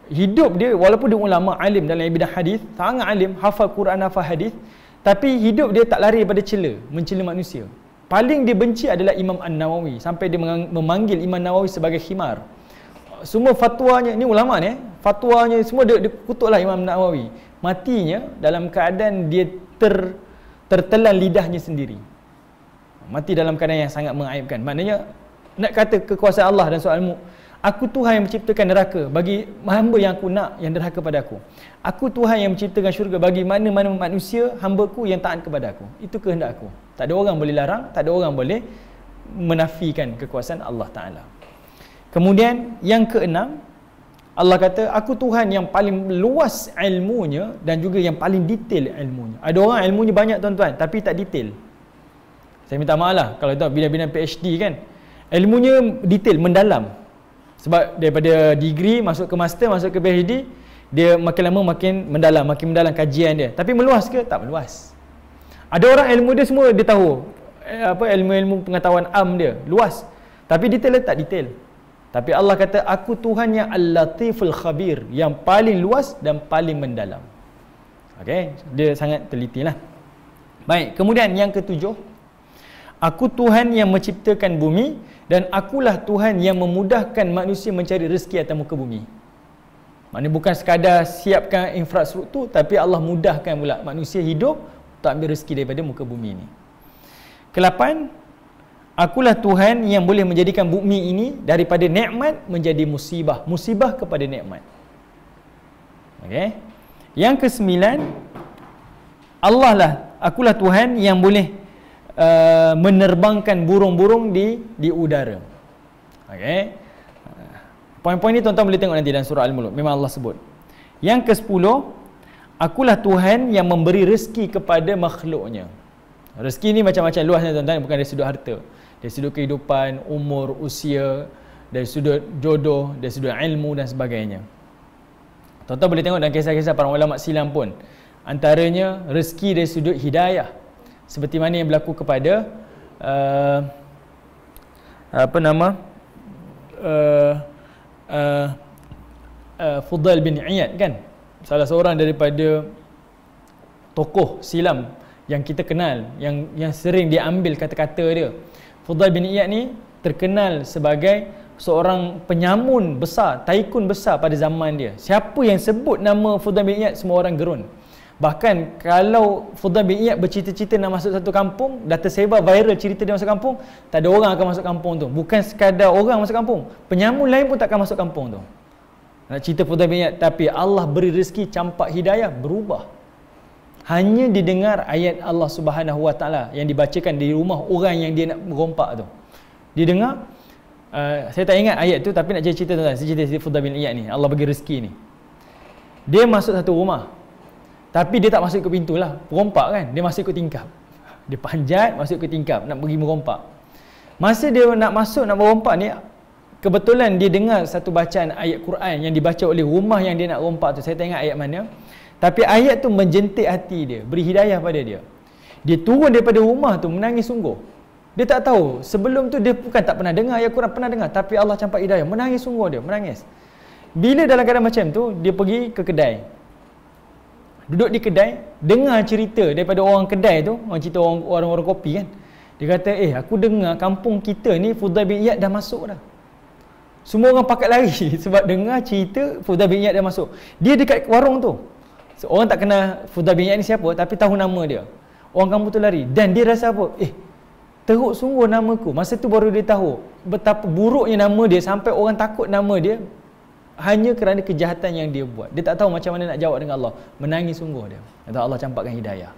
Speaker 1: hidup dia walaupun dia ulama alim dalam bidang hadis sangat alim hafal Quran hafal hadis tapi hidup dia tak lari daripada cela mencela manusia paling dia benci adalah Imam An-Nawawi sampai dia memanggil Imam Nawawi sebagai khimar semua fatwanya ni ulama ni eh, fatwanya semua dia, dia kutuklah Imam Nawawi matinya dalam keadaan dia ter tertelan lidahnya sendiri mati dalam keadaan yang sangat mengaibkan maknanya nak kata kekuasaan Allah dan soalmu aku Tuhan yang menciptakan neraka bagi hamba yang aku nak yang neraka kepada aku aku Tuhan yang menciptakan syurga bagi mana-mana manusia hamba ku yang taat kepada aku itu kehendak aku tak ada orang boleh larang tak ada orang boleh menafikan kekuasaan Allah Ta'ala kemudian yang keenam Allah kata aku Tuhan yang paling luas ilmunya dan juga yang paling detail ilmunya. Ada orang ilmunya banyak tuan-tuan tapi tak detail. Saya minta maaf lah kalau tuan bina-bina PhD kan. Ilmunya detail, mendalam. Sebab daripada degree masuk ke master, masuk ke PhD, dia makin lama makin mendalam, makin mendalam kajian dia. Tapi meluas ke? Tak meluas. Ada orang ilmu dia semua dia tahu. Eh, apa ilmu-ilmu pengetahuan am dia, luas. Tapi detail tak detail. Tapi Allah kata aku Tuhan yang Al-Latiful Khabir yang paling luas dan paling mendalam. Okey, dia sangat teliti lah. Baik, kemudian yang ketujuh. Aku Tuhan yang menciptakan bumi dan akulah Tuhan yang memudahkan manusia mencari rezeki atas muka bumi. Maknanya bukan sekadar siapkan infrastruktur tapi Allah mudahkan pula manusia hidup tak ambil rezeki daripada muka bumi ni. Kelapan, akulah Tuhan yang boleh menjadikan bumi ini daripada nikmat menjadi musibah musibah kepada nikmat okey yang kesembilan Allah lah akulah Tuhan yang boleh uh, menerbangkan burung-burung di di udara okey poin-poin ni tuan-tuan boleh tengok nanti dalam surah al-mulk memang Allah sebut yang ke-10 akulah Tuhan yang memberi rezeki kepada makhluknya Rezeki ni macam-macam luasnya tuan-tuan bukan dari sudut harta. Dari sudut kehidupan, umur, usia, dari sudut jodoh, dari sudut ilmu dan sebagainya. Tuan-tuan boleh tengok dalam kisah-kisah para ulama silam pun. Antaranya rezeki dari sudut hidayah. Seperti mana yang berlaku kepada uh, apa nama uh, uh, uh, Fudal bin Iyad kan salah seorang daripada tokoh silam yang kita kenal yang yang sering diambil kata-kata dia Fudail bin Iyad ni terkenal sebagai seorang penyamun besar taikun besar pada zaman dia siapa yang sebut nama Fudail bin Iyad semua orang gerun bahkan kalau Fudail bin Iyad bercita-cita nak masuk satu kampung dah tersebar viral cerita dia masuk kampung tak ada orang akan masuk kampung tu bukan sekadar orang masuk kampung penyamun lain pun takkan masuk kampung tu nak cerita Fudail bin Iyad tapi Allah beri rezeki campak hidayah berubah hanya didengar ayat Allah Subhanahu Wa Taala yang dibacakan di rumah orang yang dia nak merompak tu. Didengar uh, saya tak ingat ayat tu tapi nak cerita tentang cerita Siti Fudda bin Iyad ni. Allah bagi rezeki ni. Dia masuk satu rumah. Tapi dia tak masuk ke pintu lah. Merompak kan. Dia masuk ke tingkap. Dia panjat masuk ke tingkap nak pergi merompak. Masa dia nak masuk nak merompak ni kebetulan dia dengar satu bacaan ayat Quran yang dibaca oleh rumah yang dia nak rompak tu. Saya tak ingat ayat mana. Tapi ayat tu menjentik hati dia, beri hidayah pada dia. Dia turun daripada rumah tu menangis sungguh. Dia tak tahu, sebelum tu dia bukan tak pernah dengar ayat Quran, pernah dengar. Tapi Allah campak hidayah, menangis sungguh dia, menangis. Bila dalam keadaan macam tu, dia pergi ke kedai. Duduk di kedai, dengar cerita daripada orang kedai tu, orang cerita orang, orang-orang kopi kan. Dia kata, eh aku dengar kampung kita ni Fudai bin Iyad dah masuk dah. Semua orang pakat lari sebab dengar cerita Fudai bin Iyad dah masuk. Dia dekat warung tu. So, orang tak kenal Fudah bin Yaid ni siapa tapi tahu nama dia. Orang kampung tu lari dan dia rasa apa? Eh, teruk sungguh nama namaku. Masa tu baru dia tahu betapa buruknya nama dia sampai orang takut nama dia hanya kerana kejahatan yang dia buat. Dia tak tahu macam mana nak jawab dengan Allah. Menangis sungguh dia. Kata Allah campakkan hidayah.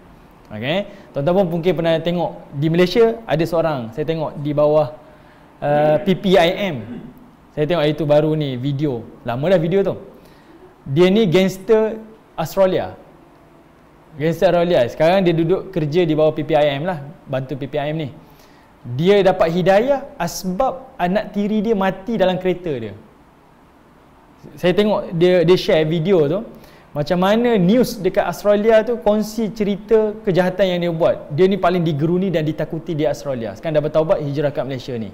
Speaker 1: Okey. tuan pun mungkin pernah tengok di Malaysia ada seorang saya tengok di bawah uh, PPIM. Saya tengok itu baru ni video. Lama dah video tu. Dia ni gangster Australia Gangster Australia Sekarang dia duduk kerja di bawah PPIM lah Bantu PPIM ni Dia dapat hidayah asbab anak tiri dia mati dalam kereta dia Saya tengok dia dia share video tu Macam mana news dekat Australia tu Kongsi cerita kejahatan yang dia buat Dia ni paling diguruni dan ditakuti di Australia Sekarang dapat bertaubat hijrah kat Malaysia ni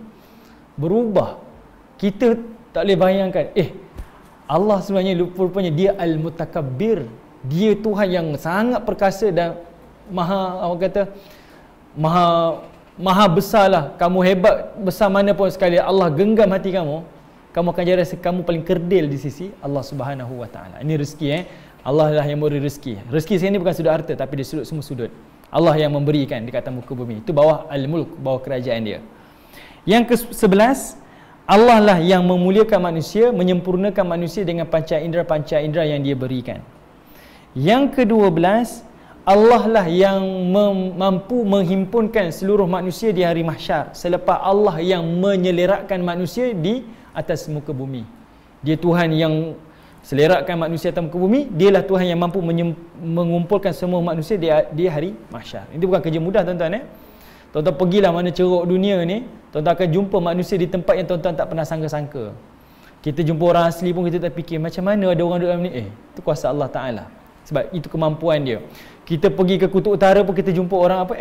Speaker 1: Berubah Kita tak boleh bayangkan Eh Allah sebenarnya rupanya dia al-mutakabbir. Dia Tuhan yang sangat perkasa dan maha apa kata maha maha besarlah. Kamu hebat besar mana pun sekali Allah genggam hati kamu, kamu akan jadi kamu paling kerdil di sisi Allah Subhanahu Wa Taala. Ini rezeki eh. Allah lah yang memberi rezeki. Rezeki saya ni bukan sudut harta tapi di sudut semua sudut. Allah yang memberikan dekat muka bumi. Itu bawah al-mulk, bawah kerajaan dia. Yang ke-11, Allah lah yang memuliakan manusia, menyempurnakan manusia dengan panca indera-panca indera yang dia berikan. Yang kedua belas, Allah lah yang mampu menghimpunkan seluruh manusia di hari mahsyar selepas Allah yang menyelerakkan manusia di atas muka bumi. Dia Tuhan yang selerakkan manusia atas muka bumi, Dia lah Tuhan yang mampu mengumpulkan semua manusia di, di hari mahsyar. Itu bukan kerja mudah tuan-tuan eh. Tuan-tuan pergilah mana ceruk dunia ni Tuan-tuan akan jumpa manusia di tempat yang tuan-tuan tak pernah sangka-sangka Kita jumpa orang asli pun kita tak fikir Macam mana ada orang duduk dalam ni Eh, itu kuasa Allah Ta'ala Sebab itu kemampuan dia Kita pergi ke Kutub Utara pun kita jumpa orang apa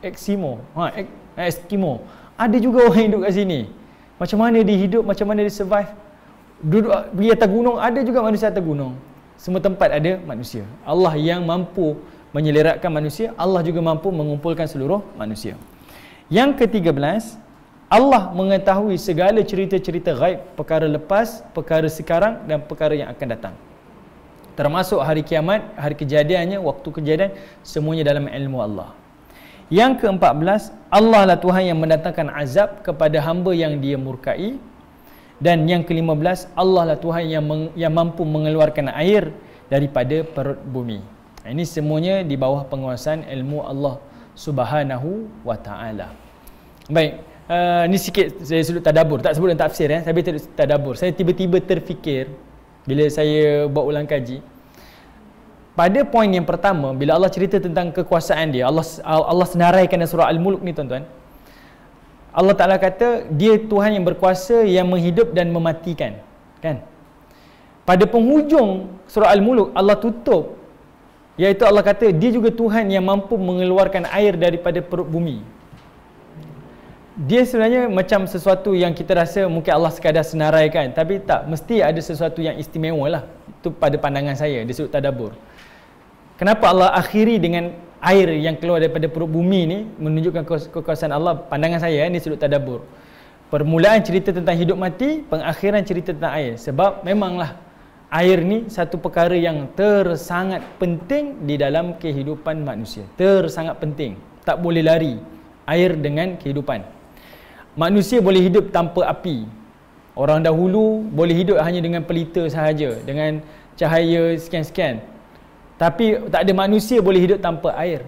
Speaker 1: Eskimo ha, Eskimo Ada juga orang yang duduk kat sini Macam mana dia hidup, macam mana dia survive Duduk pergi atas gunung, ada juga manusia atas gunung Semua tempat ada manusia Allah yang mampu menyeleratkan manusia Allah juga mampu mengumpulkan seluruh manusia yang ketiga belas, Allah mengetahui segala cerita-cerita ghaib, perkara lepas, perkara sekarang dan perkara yang akan datang. Termasuk hari kiamat, hari kejadiannya, waktu kejadian, semuanya dalam ilmu Allah. Yang keempat belas, Allah lah Tuhan yang mendatangkan azab kepada hamba yang dia murkai. Dan yang kelima belas, Allah lah Tuhan yang, yang mampu mengeluarkan air daripada perut bumi. Ini semuanya di bawah penguasaan ilmu Allah Subhanahu wa taala. Baik, uh, ni sikit saya sudut tadabur, tak sebut dalam tafsir eh, saya sudut tadabur. Saya tiba-tiba terfikir bila saya buat ulang kaji pada poin yang pertama bila Allah cerita tentang kekuasaan dia Allah Allah senaraikan dalam surah Al-Mulk ni tuan-tuan Allah Taala kata dia Tuhan yang berkuasa yang menghidup dan mematikan kan pada penghujung surah Al-Mulk Allah tutup Iaitu Allah kata dia juga Tuhan yang mampu mengeluarkan air daripada perut bumi. Dia sebenarnya macam sesuatu yang kita rasa mungkin Allah sekadar senaraikan tapi tak mesti ada sesuatu yang istimewa lah itu pada pandangan saya di sudut tadabbur. Kenapa Allah akhiri dengan air yang keluar daripada perut bumi ni menunjukkan kekuasaan Allah pandangan saya eh, ni sudut tadabbur. Permulaan cerita tentang hidup mati, pengakhiran cerita tentang air sebab memanglah air ni satu perkara yang tersangat penting di dalam kehidupan manusia. Tersangat penting. Tak boleh lari air dengan kehidupan. Manusia boleh hidup tanpa api. Orang dahulu boleh hidup hanya dengan pelita sahaja, dengan cahaya sekian-sekian. Tapi tak ada manusia boleh hidup tanpa air.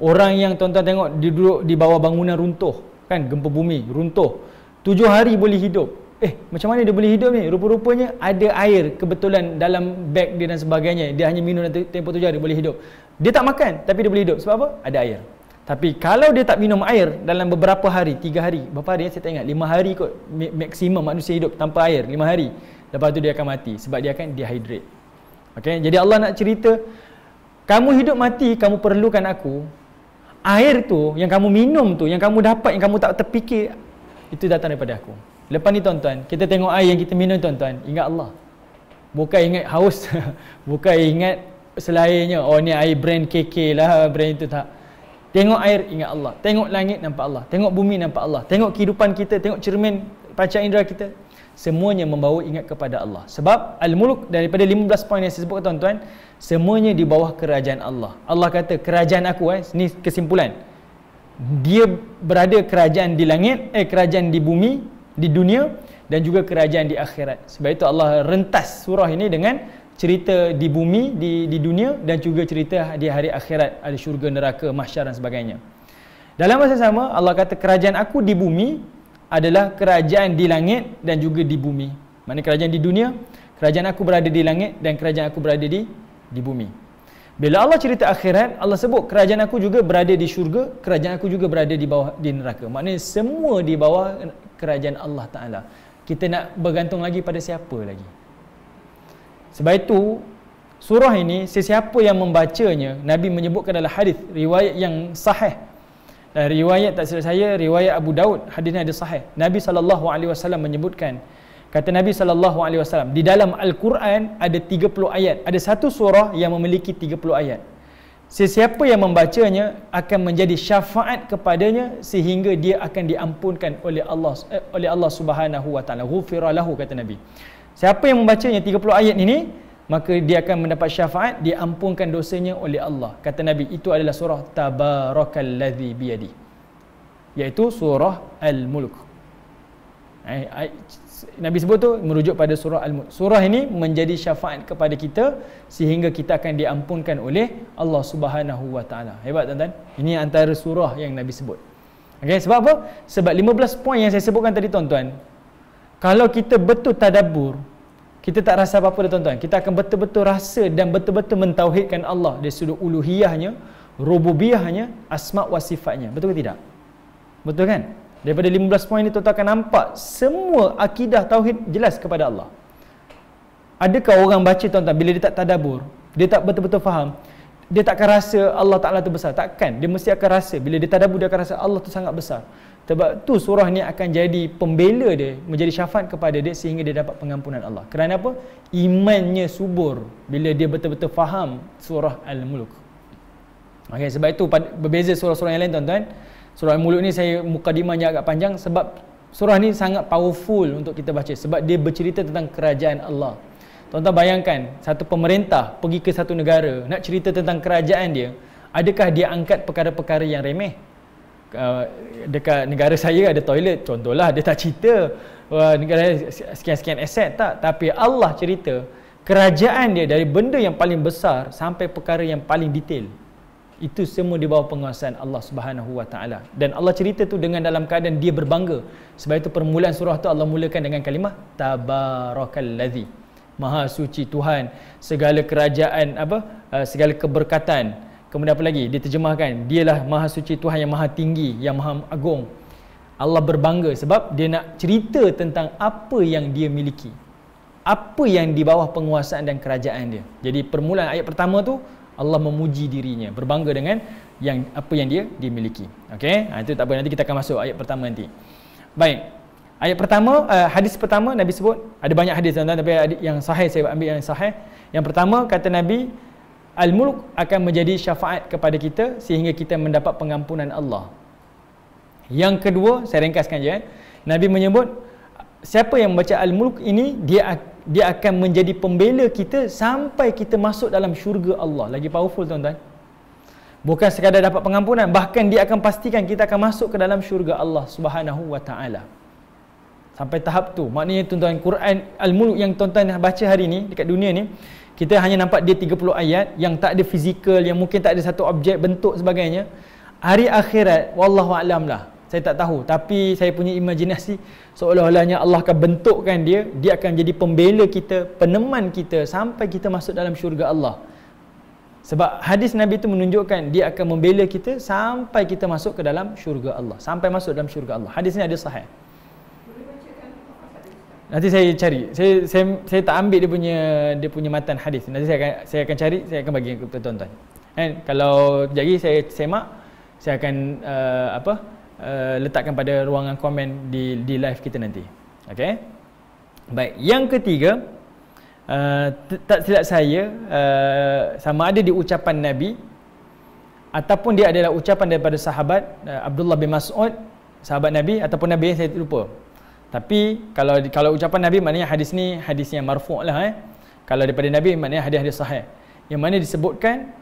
Speaker 1: Orang yang tuan-tuan tengok duduk di bawah bangunan runtuh, kan gempa bumi runtuh. Tujuh hari boleh hidup, eh macam mana dia boleh hidup ni rupa-rupanya ada air kebetulan dalam beg dia dan sebagainya dia hanya minum dalam tempoh tujuh hari boleh hidup dia tak makan tapi dia boleh hidup sebab apa ada air tapi kalau dia tak minum air dalam beberapa hari tiga hari berapa hari saya tak ingat lima hari kot maksimum manusia hidup tanpa air lima hari lepas tu dia akan mati sebab dia akan dehydrate Okay, jadi Allah nak cerita Kamu hidup mati, kamu perlukan aku Air tu, yang kamu minum tu Yang kamu dapat, yang kamu tak terfikir Itu datang daripada aku Lepas ni tuan-tuan, kita tengok air yang kita minum tuan-tuan, ingat Allah. Bukan ingat haus, bukan ingat selainnya. Oh ni air brand KK lah, brand itu tak. Tengok air, ingat Allah. Tengok langit, nampak Allah. Tengok bumi, nampak Allah. Tengok kehidupan kita, tengok cermin panca indera kita. Semuanya membawa ingat kepada Allah. Sebab Al-Muluk daripada 15 poin yang saya sebut tuan-tuan, semuanya di bawah kerajaan Allah. Allah kata, kerajaan aku, eh, ni kesimpulan. Dia berada kerajaan di langit, eh kerajaan di bumi, di dunia dan juga kerajaan di akhirat. Sebab itu Allah rentas surah ini dengan cerita di bumi, di di dunia dan juga cerita di hari akhirat, ada syurga, neraka, mahsyar dan sebagainya. Dalam masa sama, Allah kata kerajaan aku di bumi adalah kerajaan di langit dan juga di bumi. Mana kerajaan di dunia, kerajaan aku berada di langit dan kerajaan aku berada di di bumi. Bila Allah cerita akhirat, Allah sebut kerajaan aku juga berada di syurga, kerajaan aku juga berada di bawah di neraka. Maknanya semua di bawah kerajaan Allah Ta'ala Kita nak bergantung lagi pada siapa lagi Sebab itu Surah ini sesiapa yang membacanya Nabi menyebutkan dalam hadis Riwayat yang sahih dan riwayat tak silap saya riwayat Abu Daud hadis ada sahih Nabi saw menyebutkan kata Nabi saw di dalam al-Quran ada 30 ayat ada satu surah yang memiliki 30 ayat Sesiapa yang membacanya akan menjadi syafaat kepadanya sehingga dia akan diampunkan oleh Allah eh, oleh Allah Subhanahu wa taala. Ghufira lahu kata Nabi. Siapa yang membacanya 30 ayat ini maka dia akan mendapat syafaat diampunkan dosanya oleh Allah. Kata Nabi itu adalah surah Tabarakallazi biyadi. Iaitu surah Al-Mulk. Eh, Nabi sebut tu merujuk pada surah Al-Mulk. Surah ini menjadi syafaat kepada kita sehingga kita akan diampunkan oleh Allah Subhanahu Wa Taala. Hebat tuan-tuan. Ini antara surah yang Nabi sebut. Okey, sebab apa? Sebab 15 poin yang saya sebutkan tadi tuan-tuan. Kalau kita betul tadabbur, kita tak rasa apa-apa dah tuan-tuan. Kita akan betul-betul rasa dan betul-betul mentauhidkan Allah dari sudut uluhiyahnya, rububiyahnya, asma' wa sifatnya. Betul ke tidak? Betul kan? Daripada 15 poin ini, tuan akan nampak semua akidah tauhid jelas kepada Allah. Adakah orang baca tuan-tuan bila dia tak tadabur, dia tak betul-betul faham, dia tak akan rasa Allah Taala tu besar? Takkan. Dia mesti akan rasa bila dia tadabur dia akan rasa Allah tu sangat besar. Sebab tu surah ni akan jadi pembela dia, menjadi syafaat kepada dia sehingga dia dapat pengampunan Allah. Kerana apa? Imannya subur bila dia betul-betul faham surah Al-Mulk. Okey, sebab itu berbeza surah-surah yang lain tuan-tuan. Surah Al-Mulk ni saya mukadimahnya agak panjang sebab surah ni sangat powerful untuk kita baca sebab dia bercerita tentang kerajaan Allah. Tuan-tuan bayangkan satu pemerintah pergi ke satu negara nak cerita tentang kerajaan dia, adakah dia angkat perkara-perkara yang remeh? Uh, dekat negara saya ada toilet contohlah dia tak cerita uh, negara sekian-sekian aset tak tapi Allah cerita kerajaan dia dari benda yang paling besar sampai perkara yang paling detail itu semua di bawah penguasaan Allah Subhanahu Wa Taala dan Allah cerita tu dengan dalam keadaan dia berbangga sebab itu permulaan surah tu Allah mulakan dengan kalimah tabarakallazi maha suci Tuhan segala kerajaan apa eh, segala keberkatan kemudian apa lagi diterjemahkan dialah maha suci Tuhan yang maha tinggi yang maha agung Allah berbangga sebab dia nak cerita tentang apa yang dia miliki apa yang di bawah penguasaan dan kerajaan dia jadi permulaan ayat pertama tu Allah memuji dirinya berbangga dengan yang apa yang dia dimiliki okey ha, itu tak apa nanti kita akan masuk ayat pertama nanti baik ayat pertama uh, hadis pertama nabi sebut ada banyak hadis tuan-tuan tapi yang sahih saya ambil yang sahih yang pertama kata nabi al-mulk akan menjadi syafaat kepada kita sehingga kita mendapat pengampunan Allah yang kedua saya ringkaskan je eh. nabi menyebut siapa yang baca al-mulk ini dia dia akan menjadi pembela kita sampai kita masuk dalam syurga Allah. Lagi powerful tuan-tuan. Bukan sekadar dapat pengampunan, bahkan dia akan pastikan kita akan masuk ke dalam syurga Allah Subhanahu wa taala. Sampai tahap tu. Maknanya tuan-tuan Quran Al-Mulk yang tuan-tuan baca hari ni dekat dunia ni, kita hanya nampak dia 30 ayat yang tak ada fizikal, yang mungkin tak ada satu objek bentuk sebagainya. Hari akhirat, wallahu alam lah saya tak tahu tapi saya punya imajinasi seolah-olahnya Allah akan bentukkan dia dia akan jadi pembela kita peneman kita sampai kita masuk dalam syurga Allah sebab hadis Nabi itu menunjukkan dia akan membela kita sampai kita masuk ke dalam syurga Allah sampai masuk dalam syurga Allah hadis ini ada sahih Nanti saya cari. Saya, saya saya tak ambil dia punya dia punya matan hadis. Nanti saya akan saya akan cari, saya akan bagi kepada tuan-tuan. Kan? kalau jadi saya semak, saya akan uh, apa? Uh, letakkan pada ruangan komen di di live kita nanti. Okey. Baik, yang ketiga uh, tak silap saya uh, sama ada di ucapan Nabi ataupun dia adalah ucapan daripada sahabat uh, Abdullah bin Mas'ud, sahabat Nabi ataupun Nabi yang saya terlupa. Tapi kalau kalau ucapan Nabi maknanya hadis ni hadis yang marfu' lah eh. Kalau daripada Nabi maknanya hadis-hadis sahih. Yang mana disebutkan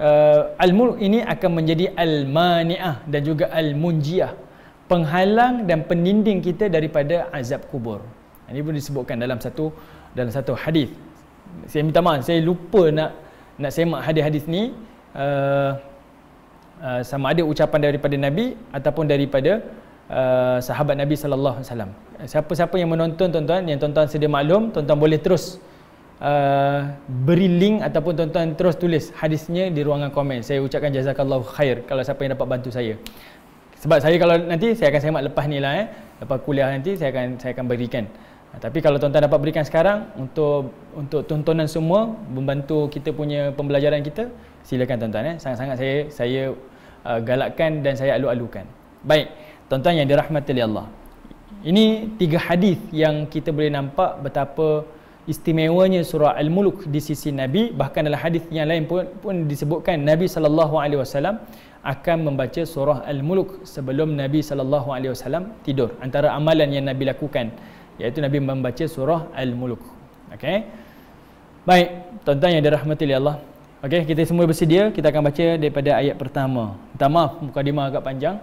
Speaker 1: uh, eh, al-mur ini akan menjadi al-mani'ah dan juga al-munjiah penghalang dan pendinding kita daripada azab kubur. Ini pun disebutkan dalam satu dalam satu hadis. Saya minta maaf, saya lupa nak nak semak hadis-hadis ni uh, uh, sama ada ucapan daripada Nabi ataupun daripada uh, sahabat Nabi saw. Siapa-siapa yang menonton tuan-tuan, yang tuan-tuan sedia maklum, tuan-tuan boleh terus Eh, beri link ataupun tuan-tuan terus tulis hadisnya di ruangan komen. Saya ucapkan jazakallahu khair kalau siapa yang dapat bantu saya. Sebab saya kalau nanti saya akan semak lepas ni lah eh. Lepas kuliah nanti saya akan saya akan berikan. Eh, tapi kalau tuan-tuan dapat berikan sekarang untuk untuk tontonan semua membantu kita punya pembelajaran kita, silakan tuan-tuan eh. Sangat-sangat saya saya uh, galakkan dan saya alu-alukan. Baik, tuan-tuan yang dirahmati Allah. Ini tiga hadis yang kita boleh nampak betapa istimewanya surah Al-Mulk di sisi Nabi bahkan dalam hadis yang lain pun pun disebutkan Nabi sallallahu alaihi wasallam akan membaca surah Al-Mulk sebelum Nabi sallallahu alaihi wasallam tidur antara amalan yang Nabi lakukan iaitu Nabi membaca surah Al-Mulk okey baik tuan-tuan yang dirahmati oleh Allah okey kita semua bersedia kita akan baca daripada ayat pertama minta maaf mukadimah agak panjang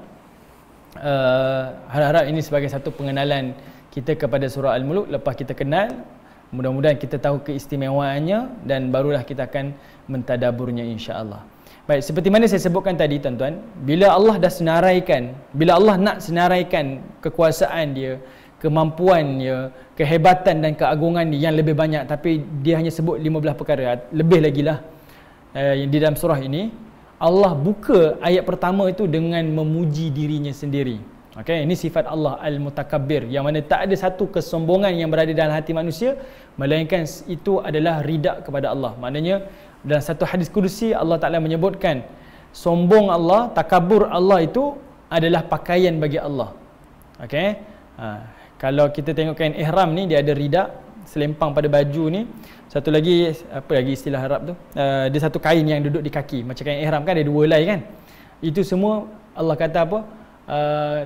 Speaker 1: uh, harap-harap ini sebagai satu pengenalan kita kepada surah Al-Mulk lepas kita kenal Mudah-mudahan kita tahu keistimewaannya dan barulah kita akan mentadaburnya insya-Allah. Baik, seperti mana saya sebutkan tadi tuan-tuan, bila Allah dah senaraikan, bila Allah nak senaraikan kekuasaan dia, kemampuan dia, kehebatan dan keagungan dia yang lebih banyak tapi dia hanya sebut 15 perkara, lebih lagi lah yang eh, di dalam surah ini, Allah buka ayat pertama itu dengan memuji dirinya sendiri. Okay, ini sifat Allah Al-Mutakabbir yang mana tak ada satu kesombongan yang berada dalam hati manusia melainkan itu adalah ridha kepada Allah. Maknanya dalam satu hadis kudusi Allah Taala menyebutkan sombong Allah, takabur Allah itu adalah pakaian bagi Allah. Okay? Ha. kalau kita tengok kain ihram ni dia ada ridha selempang pada baju ni. Satu lagi apa lagi istilah Arab tu? Uh, dia satu kain yang duduk di kaki. Macam kain ihram kan ada dua lain kan? Itu semua Allah kata apa? uh,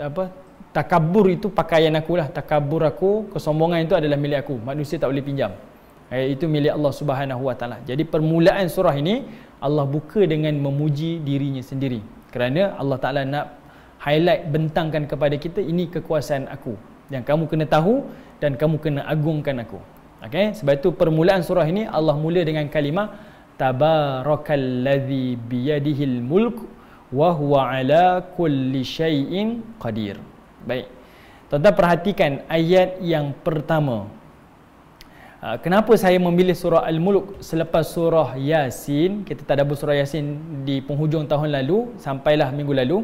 Speaker 1: apa takabur itu pakaian aku lah takabur aku kesombongan itu adalah milik aku manusia tak boleh pinjam eh, itu milik Allah Subhanahu Wa Taala jadi permulaan surah ini Allah buka dengan memuji dirinya sendiri kerana Allah Taala nak highlight bentangkan kepada kita ini kekuasaan aku yang kamu kena tahu dan kamu kena agungkan aku okey sebab itu permulaan surah ini Allah mula dengan kalimah tabarakallazi biyadihil mulk wa huwa ala kulli syai'in qadir. Baik. Tuan-tuan perhatikan ayat yang pertama. Ah, kenapa saya memilih surah al mulk selepas surah Yasin? Kita tak ada surah Yasin di penghujung tahun lalu, sampailah minggu lalu.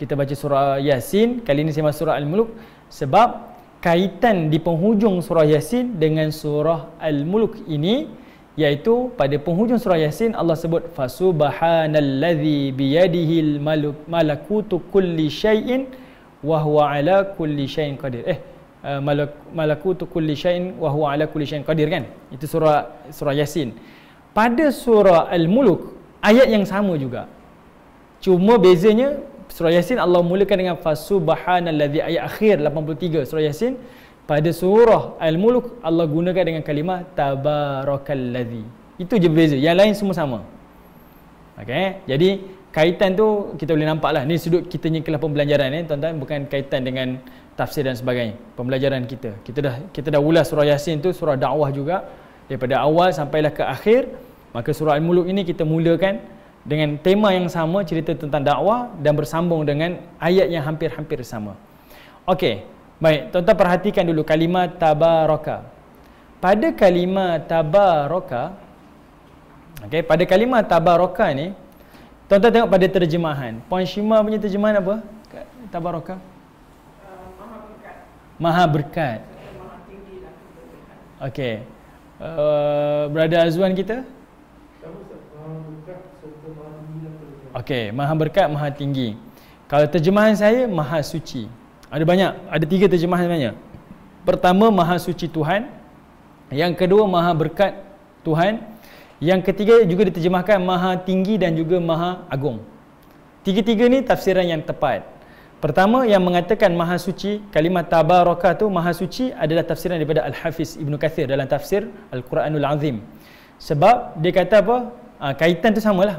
Speaker 1: Kita baca surah Yasin, kali ini saya masuk surah al mulk sebab kaitan di penghujung surah Yasin dengan surah al mulk ini Yaitu pada penghujung surah Yasin Allah sebut fasubhanallazi biyadihi malakutu kulli syai'in wa huwa ala kulli syai'in qadir eh, eh malakutu kulli syai'in wa huwa ala kulli syai'in qadir kan itu surah surah Yasin pada surah al-muluk ayat yang sama juga cuma bezanya surah Yasin Allah mulakan dengan fasubhanallazi ayat akhir 83 surah Yasin pada surah Al-Muluk Allah gunakan dengan kalimah tabarakallazi. Itu je beza. Yang lain semua sama. Okay, Jadi kaitan tu kita boleh nampak lah. Ni sudut kita ni pembelajaran ni eh, tuan-tuan bukan kaitan dengan tafsir dan sebagainya. Pembelajaran kita. Kita dah kita dah ulas surah Yasin tu surah dakwah juga daripada awal sampailah ke akhir. Maka surah Al-Muluk ini kita mulakan dengan tema yang sama cerita tentang dakwah dan bersambung dengan ayat yang hampir-hampir sama. Okey, Baik, tuan-tuan perhatikan dulu kalimah tabaraka. Pada kalimah tabaraka okey, pada kalimah tabaraka ni tuan-tuan tengok pada terjemahan. Puan Shima punya terjemahan apa? Tabaraka. Uh, maha berkat. Maha berkat. Okey. Uh, Brother Azwan kita? Okey, maha berkat, maha tinggi. Kalau terjemahan saya, maha suci. Ada banyak, ada tiga terjemahan sebenarnya. Pertama Maha Suci Tuhan, yang kedua Maha Berkat Tuhan, yang ketiga juga diterjemahkan Maha Tinggi dan juga Maha Agung. Tiga-tiga ni tafsiran yang tepat. Pertama yang mengatakan Maha Suci, kalimah Tabarakah tu Maha Suci adalah tafsiran daripada Al-Hafiz Ibn Kathir dalam tafsir Al-Quranul Azim. Sebab dia kata apa? Ha, kaitan tu samalah.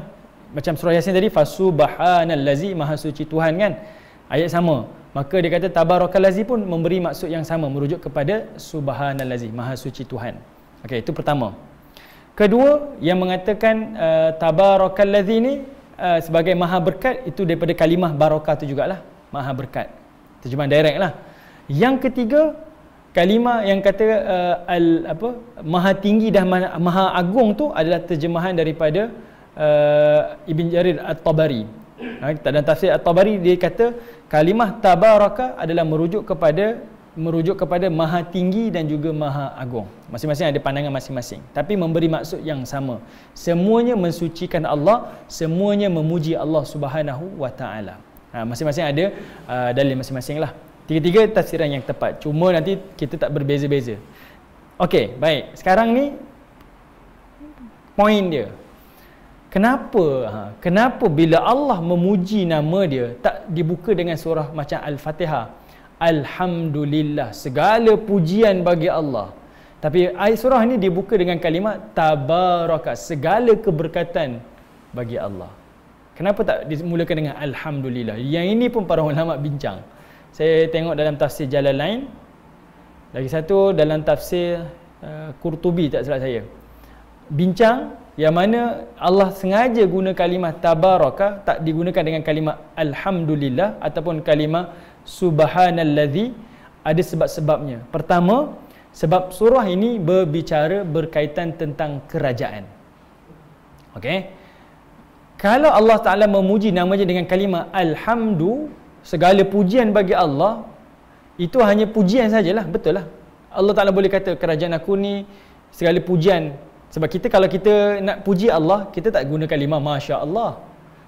Speaker 1: Macam surah Yasin tadi, Fasubahanallazi Maha Suci Tuhan kan? Ayat sama maka dia kata tabarakallazi pun memberi maksud yang sama merujuk kepada subhanallazi maha suci tuhan okey itu pertama kedua yang mengatakan uh, tabarakallazi ni uh, sebagai maha berkat itu daripada kalimah barakah tu jugalah maha berkat terjemahan direct lah. yang ketiga kalimah yang kata uh, al apa maha tinggi dan maha, maha agung tu adalah terjemahan daripada uh, Ibn Jarir At-Tabari. Ha, dan tafsir At-Tabari dia kata kalimah tabaraka adalah merujuk kepada merujuk kepada maha tinggi dan juga maha agung masing-masing ada pandangan masing-masing tapi memberi maksud yang sama semuanya mensucikan Allah semuanya memuji Allah subhanahu wa ta'ala ha, masing-masing ada uh, dalil masing-masing lah tiga-tiga tafsiran yang tepat cuma nanti kita tak berbeza-beza Okey, baik sekarang ni point dia Kenapa? Ha, kenapa bila Allah memuji nama dia tak dibuka dengan surah macam Al-Fatihah? Alhamdulillah, segala pujian bagi Allah. Tapi ayat surah ini dibuka dengan kalimat tabaraka, segala keberkatan bagi Allah. Kenapa tak dimulakan dengan alhamdulillah? Yang ini pun para ulama bincang. Saya tengok dalam tafsir jalan lain. Lagi satu dalam tafsir uh, Qurtubi tak salah saya. Bincang yang mana Allah sengaja guna kalimah tabaraka tak digunakan dengan kalimah alhamdulillah ataupun kalimah subhanalladzi ada sebab-sebabnya. Pertama, sebab surah ini berbicara berkaitan tentang kerajaan. Okey. Kalau Allah Taala memuji namanya dengan kalimah alhamdu, segala pujian bagi Allah itu hanya pujian sajalah, betul lah. Allah Taala boleh kata kerajaan aku ni segala pujian sebab kita kalau kita nak puji Allah, kita tak guna kalimah Masya Allah.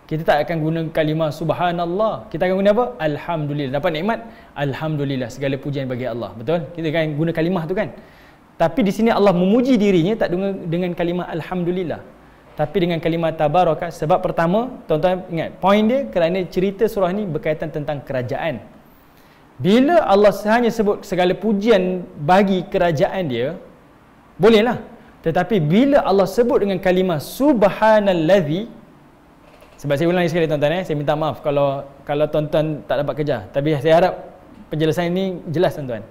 Speaker 1: Kita tak akan guna kalimah Subhanallah. Kita akan guna apa? Alhamdulillah. Dapat nikmat? Alhamdulillah. Segala pujian bagi Allah. Betul? Kita akan guna kalimah tu kan? Tapi di sini Allah memuji dirinya tak dengan, kalimah Alhamdulillah. Tapi dengan kalimah Tabarakah. Sebab pertama, tuan-tuan ingat, poin dia kerana cerita surah ni berkaitan tentang kerajaan. Bila Allah hanya sebut segala pujian bagi kerajaan dia, bolehlah. Tetapi bila Allah sebut dengan kalimah subhanallazi sebab saya ulang sekali tuan-tuan eh saya minta maaf kalau kalau tuan-tuan tak dapat kerja. tapi saya harap penjelasan ini jelas tuan-tuan.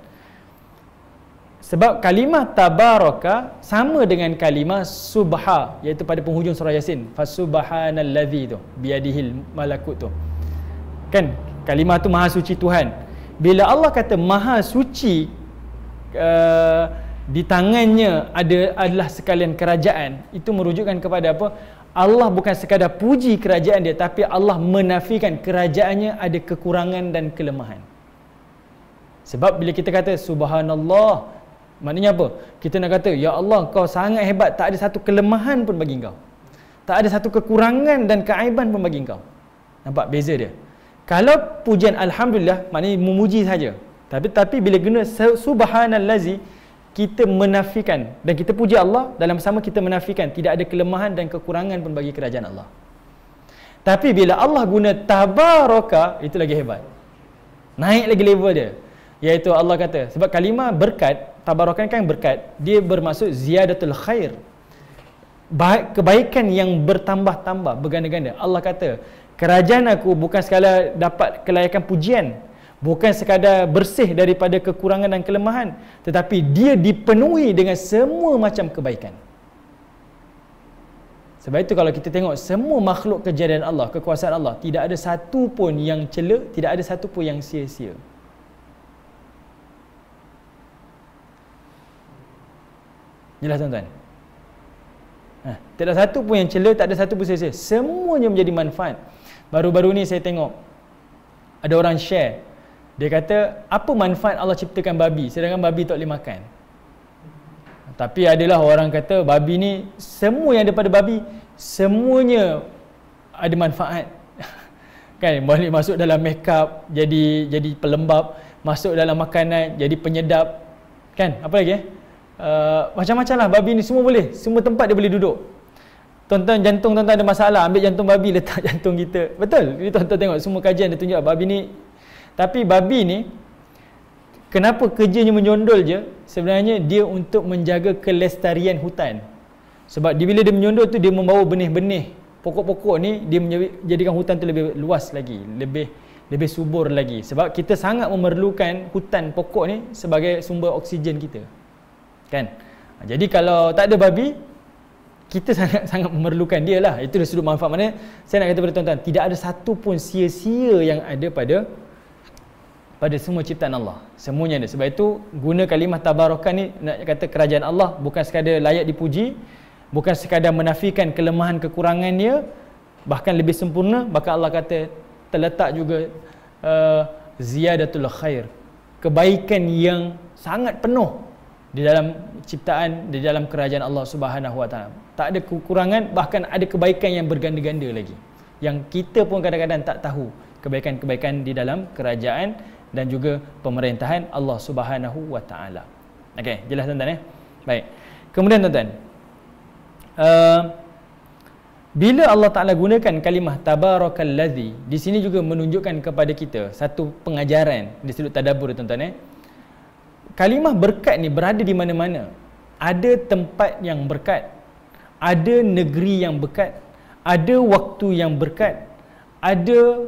Speaker 1: Sebab kalimah tabaraka sama dengan kalimah subha iaitu pada penghujung surah Yasin fasubhanallazi tu biadihil malakut tu. Kan kalimah tu maha suci Tuhan. Bila Allah kata maha suci uh, di tangannya ada adalah sekalian kerajaan itu merujukkan kepada apa Allah bukan sekadar puji kerajaan dia tapi Allah menafikan kerajaannya ada kekurangan dan kelemahan sebab bila kita kata subhanallah maknanya apa kita nak kata ya Allah kau sangat hebat tak ada satu kelemahan pun bagi engkau tak ada satu kekurangan dan keaiban pun bagi engkau nampak beza dia kalau pujian alhamdulillah maknanya memuji saja tapi tapi bila guna subhanallazi kita menafikan dan kita puji Allah dalam sama kita menafikan tidak ada kelemahan dan kekurangan pun bagi kerajaan Allah. Tapi bila Allah guna tabaraka itu lagi hebat. Naik lagi level dia. Yaitu Allah kata sebab kalimah berkat tabarakan kan berkat dia bermaksud ziyadatul khair. Baik, kebaikan yang bertambah-tambah berganda-ganda. Allah kata kerajaan aku bukan sekala dapat kelayakan pujian bukan sekadar bersih daripada kekurangan dan kelemahan tetapi dia dipenuhi dengan semua macam kebaikan sebab itu kalau kita tengok semua makhluk kejadian Allah, kekuasaan Allah, tidak ada satu pun yang celak, tidak ada satu pun yang sia-sia. Jelas tuan-tuan? Ha, tak ada satu pun yang celak, tak ada satu pun sia-sia. Semuanya menjadi manfaat. Baru-baru ni saya tengok ada orang share dia kata, apa manfaat Allah ciptakan babi sedangkan babi tak boleh makan? Tapi adalah orang kata babi ni semua yang daripada babi semuanya ada manfaat. kan boleh masuk dalam makeup jadi jadi pelembap, masuk dalam makanan jadi penyedap. Kan? Apa lagi? Eh? Uh, macam-macam lah babi ni semua boleh semua tempat dia boleh duduk Tonton jantung tonton ada masalah ambil jantung babi letak jantung kita betul ni tonton tengok semua kajian dia tunjuk babi ni tapi babi ni kenapa kerjanya menyondol je? Sebenarnya dia untuk menjaga kelestarian hutan. Sebab dia bila dia menyondol tu dia membawa benih-benih pokok-pokok ni dia menjadikan hutan tu lebih luas lagi, lebih lebih subur lagi sebab kita sangat memerlukan hutan pokok ni sebagai sumber oksigen kita. Kan? Ha, jadi kalau tak ada babi kita sangat sangat memerlukan dia lah. Itu dari sudut manfaat mana saya nak kata pada tuan-tuan, tidak ada satu pun sia-sia yang ada pada pada semua ciptaan Allah semuanya ada sebab itu guna kalimah tabarukan ni nak kata kerajaan Allah bukan sekadar layak dipuji bukan sekadar menafikan kelemahan kekurangan dia bahkan lebih sempurna bahkan Allah kata terletak juga uh, ziyadatul khair kebaikan yang sangat penuh di dalam ciptaan di dalam kerajaan Allah Subhanahu Wa Taala tak ada kekurangan bahkan ada kebaikan yang berganda-ganda lagi yang kita pun kadang-kadang tak tahu kebaikan-kebaikan di dalam kerajaan dan juga pemerintahan Allah Subhanahu wa taala. Okey, jelas tuan-tuan eh? Baik. Kemudian tuan-tuan uh, bila Allah Taala gunakan kalimah tabarakallazi, di sini juga menunjukkan kepada kita satu pengajaran di sudut tadabbur tuan-tuan eh. Kalimah berkat ni berada di mana-mana. Ada tempat yang berkat, ada negeri yang berkat, ada waktu yang berkat, ada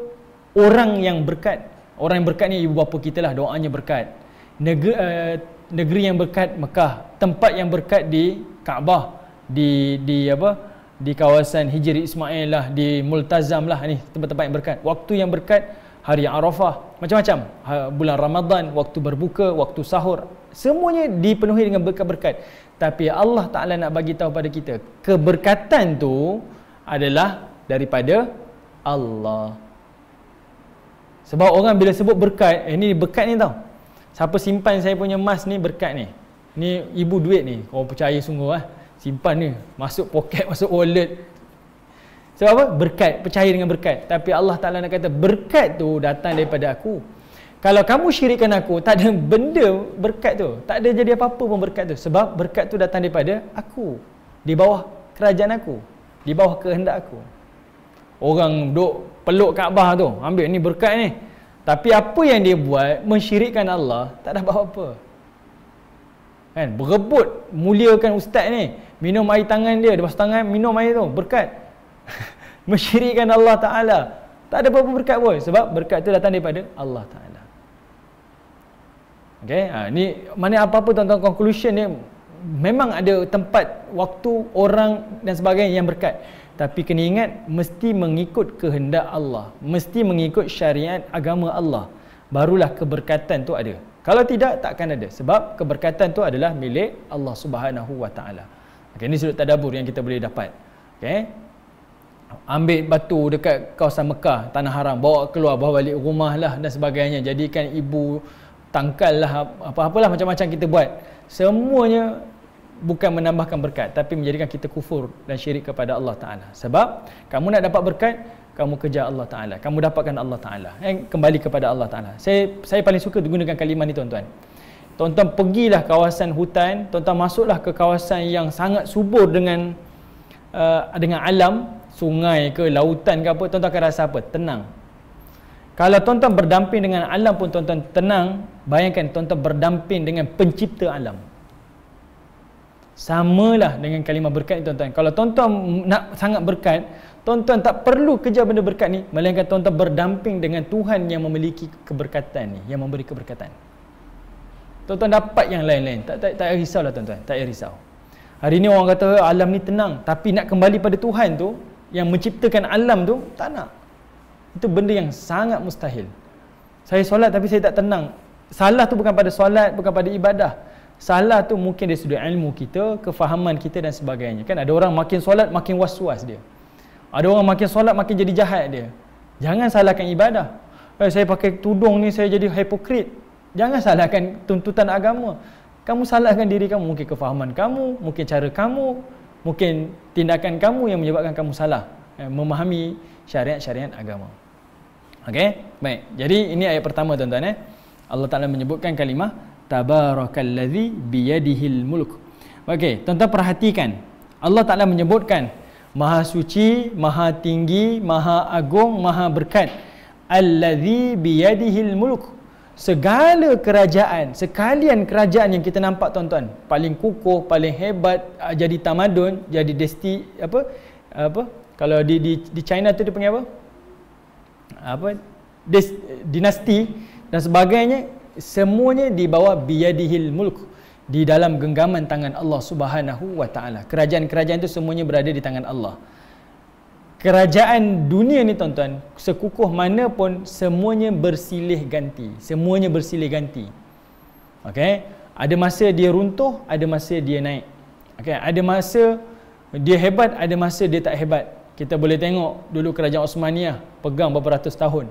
Speaker 1: orang yang berkat Orang yang berkat ni ibu bapa kita lah doanya berkat. Negeri, uh, negeri yang berkat Mekah, tempat yang berkat di Kaabah, di di apa? di kawasan Hijri Ismail lah, di Multazam lah ni tempat-tempat yang berkat. Waktu yang berkat hari Arafah, macam-macam. Ha, bulan Ramadan, waktu berbuka, waktu sahur, semuanya dipenuhi dengan berkat-berkat. Tapi Allah Taala nak bagi tahu pada kita, keberkatan tu adalah daripada Allah. Sebab orang bila sebut berkat, eh ni berkat ni tau. Siapa simpan saya punya emas ni berkat ni. Ni ibu duit ni. Kau percaya sungguh ah. Simpan ni masuk poket, masuk wallet. Sebab apa? Berkat, percaya dengan berkat. Tapi Allah Taala nak kata berkat tu datang daripada aku. Kalau kamu syirikkan aku, tak ada benda berkat tu. Tak ada jadi apa-apa pun berkat tu. Sebab berkat tu datang daripada aku. Di bawah kerajaan aku. Di bawah kehendak aku orang duk peluk Kaabah tu ambil ni berkat ni tapi apa yang dia buat mensyirikkan Allah tak dapat apa kan berebut muliakan ustaz ni minum air tangan dia dia basuh tangan minum air tu berkat mensyirikkan Allah Ta'ala tak ada apa-apa berkat pun sebab berkat tu datang daripada Allah Ta'ala Okay, ha, ni mana apa-apa tuan-tuan conclusion ni memang ada tempat waktu orang dan sebagainya yang berkat tapi kena ingat mesti mengikut kehendak Allah, mesti mengikut syariat agama Allah. Barulah keberkatan tu ada. Kalau tidak takkan ada sebab keberkatan tu adalah milik Allah Subhanahu Wa Taala. Okey ni sudut tadabbur yang kita boleh dapat. Okey. Ambil batu dekat kawasan Mekah, tanah haram, bawa keluar, bawa balik rumah lah dan sebagainya. Jadikan ibu tangkal lah apa-apalah macam-macam kita buat. Semuanya bukan menambahkan berkat tapi menjadikan kita kufur dan syirik kepada Allah Taala. Sebab kamu nak dapat berkat, kamu kejar Allah Taala. Kamu dapatkan Allah Taala. Eh, kembali kepada Allah Taala. Saya saya paling suka menggunakan kalimah ni tuan-tuan. Tuan-tuan pergilah kawasan hutan, tuan-tuan masuklah ke kawasan yang sangat subur dengan uh, dengan alam, sungai ke lautan ke apa, tuan-tuan akan rasa apa? Tenang. Kalau tuan-tuan berdamping dengan alam pun tuan-tuan tenang, bayangkan tuan-tuan berdamping dengan pencipta alam samalah dengan kalimah berkat ni tuan-tuan kalau tuan-tuan nak sangat berkat tuan-tuan tak perlu kejar benda berkat ni melainkan tuan-tuan berdamping dengan Tuhan yang memiliki keberkatan ni yang memberi keberkatan tuan-tuan dapat yang lain-lain tak, tak, tak risaulah tuan-tuan tak risau hari ni orang kata alam ni tenang tapi nak kembali pada Tuhan tu yang menciptakan alam tu tak nak itu benda yang sangat mustahil saya solat tapi saya tak tenang salah tu bukan pada solat bukan pada ibadah Salah tu mungkin dari sudut ilmu kita, kefahaman kita dan sebagainya. Kan ada orang makin solat makin was-was dia. Ada orang makin solat makin jadi jahat dia. Jangan salahkan ibadah. Eh, saya pakai tudung ni saya jadi hipokrit. Jangan salahkan tuntutan agama. Kamu salahkan diri kamu, mungkin kefahaman kamu, mungkin cara kamu, mungkin tindakan kamu yang menyebabkan kamu salah eh, memahami syariat-syariat agama. Okey? Baik. Jadi ini ayat pertama tuan-tuan eh. Allah Taala menyebutkan kalimah tabarakallazi biyadihil mulk okey tuan-tuan perhatikan Allah Taala menyebutkan maha suci maha tinggi maha agung maha berkat allazi biyadihil mulk segala kerajaan sekalian kerajaan yang kita nampak tuan-tuan paling kukuh paling hebat ah, jadi tamadun jadi desti apa apa kalau di di di China tu dia panggil apa apa dinasti dan sebagainya semuanya di bawah biyadihil mulk di dalam genggaman tangan Allah Subhanahu wa taala. Kerajaan-kerajaan itu semuanya berada di tangan Allah. Kerajaan dunia ni tuan-tuan, sekukuh mana pun semuanya bersilih ganti, semuanya bersilih ganti. Okey, ada masa dia runtuh, ada masa dia naik. Okey, ada masa dia hebat, ada masa dia tak hebat. Kita boleh tengok dulu kerajaan Osmaniyah pegang beberapa ratus tahun.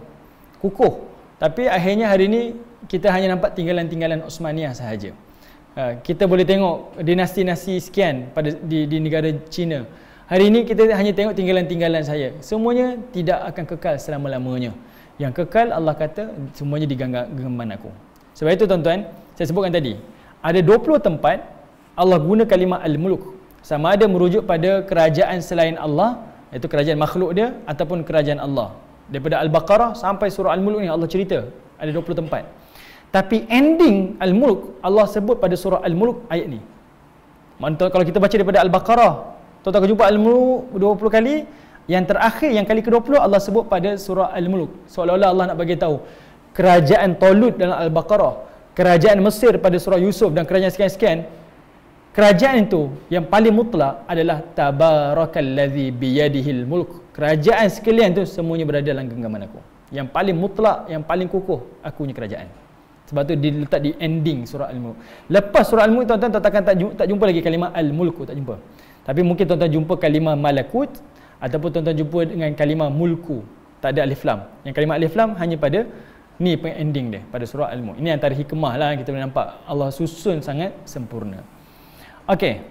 Speaker 1: Kukuh. Tapi akhirnya hari ini kita hanya nampak tinggalan-tinggalan Osmaniyah sahaja. Ah, kita boleh tengok dinasti-dinasti sekian pada di, di negara China. Hari ini kita hanya tengok tinggalan-tinggalan saya. Semuanya tidak akan kekal selama-lamanya. Yang kekal Allah kata semuanya diganggar geman aku. Sebab itu tuan-tuan, saya sebutkan tadi. Ada 20 tempat Allah guna kalimah Al-Muluk. Sama ada merujuk pada kerajaan selain Allah, iaitu kerajaan makhluk dia ataupun kerajaan Allah. Daripada Al-Baqarah sampai surah Al-Muluk ni Allah cerita. Ada 20 tempat. Tapi ending Al-Mulk Allah sebut pada surah Al-Mulk ayat ni. Mantul kalau kita baca daripada Al-Baqarah, tuan tak jumpa Al-Mulk 20 kali, yang terakhir yang kali ke-20 Allah sebut pada surah Al-Mulk. Seolah-olah Allah nak bagi tahu kerajaan Tolut dalam Al-Baqarah, kerajaan Mesir pada surah Yusuf dan kerajaan sekian-sekian Kerajaan itu yang paling mutlak adalah tabarakalladzi biyadihil mulk. Kerajaan sekalian itu semuanya berada dalam genggaman aku. Yang paling mutlak, yang paling kukuh, aku punya kerajaan. Sebab tu dia letak di ending surah Al-Mulk. Lepas surah Al-Mulk tuan-tuan tak akan tak jumpa lagi kalimah Al-Mulku, tak jumpa. Tapi mungkin tuan-tuan jumpa kalimah Malakut ataupun tuan-tuan jumpa dengan kalimah Mulku. Tak ada alif lam. Yang kalimah alif lam hanya pada ni ending dia pada surah Al-Mulk. Ini antara hikmah lah kita boleh nampak Allah susun sangat sempurna. Okey.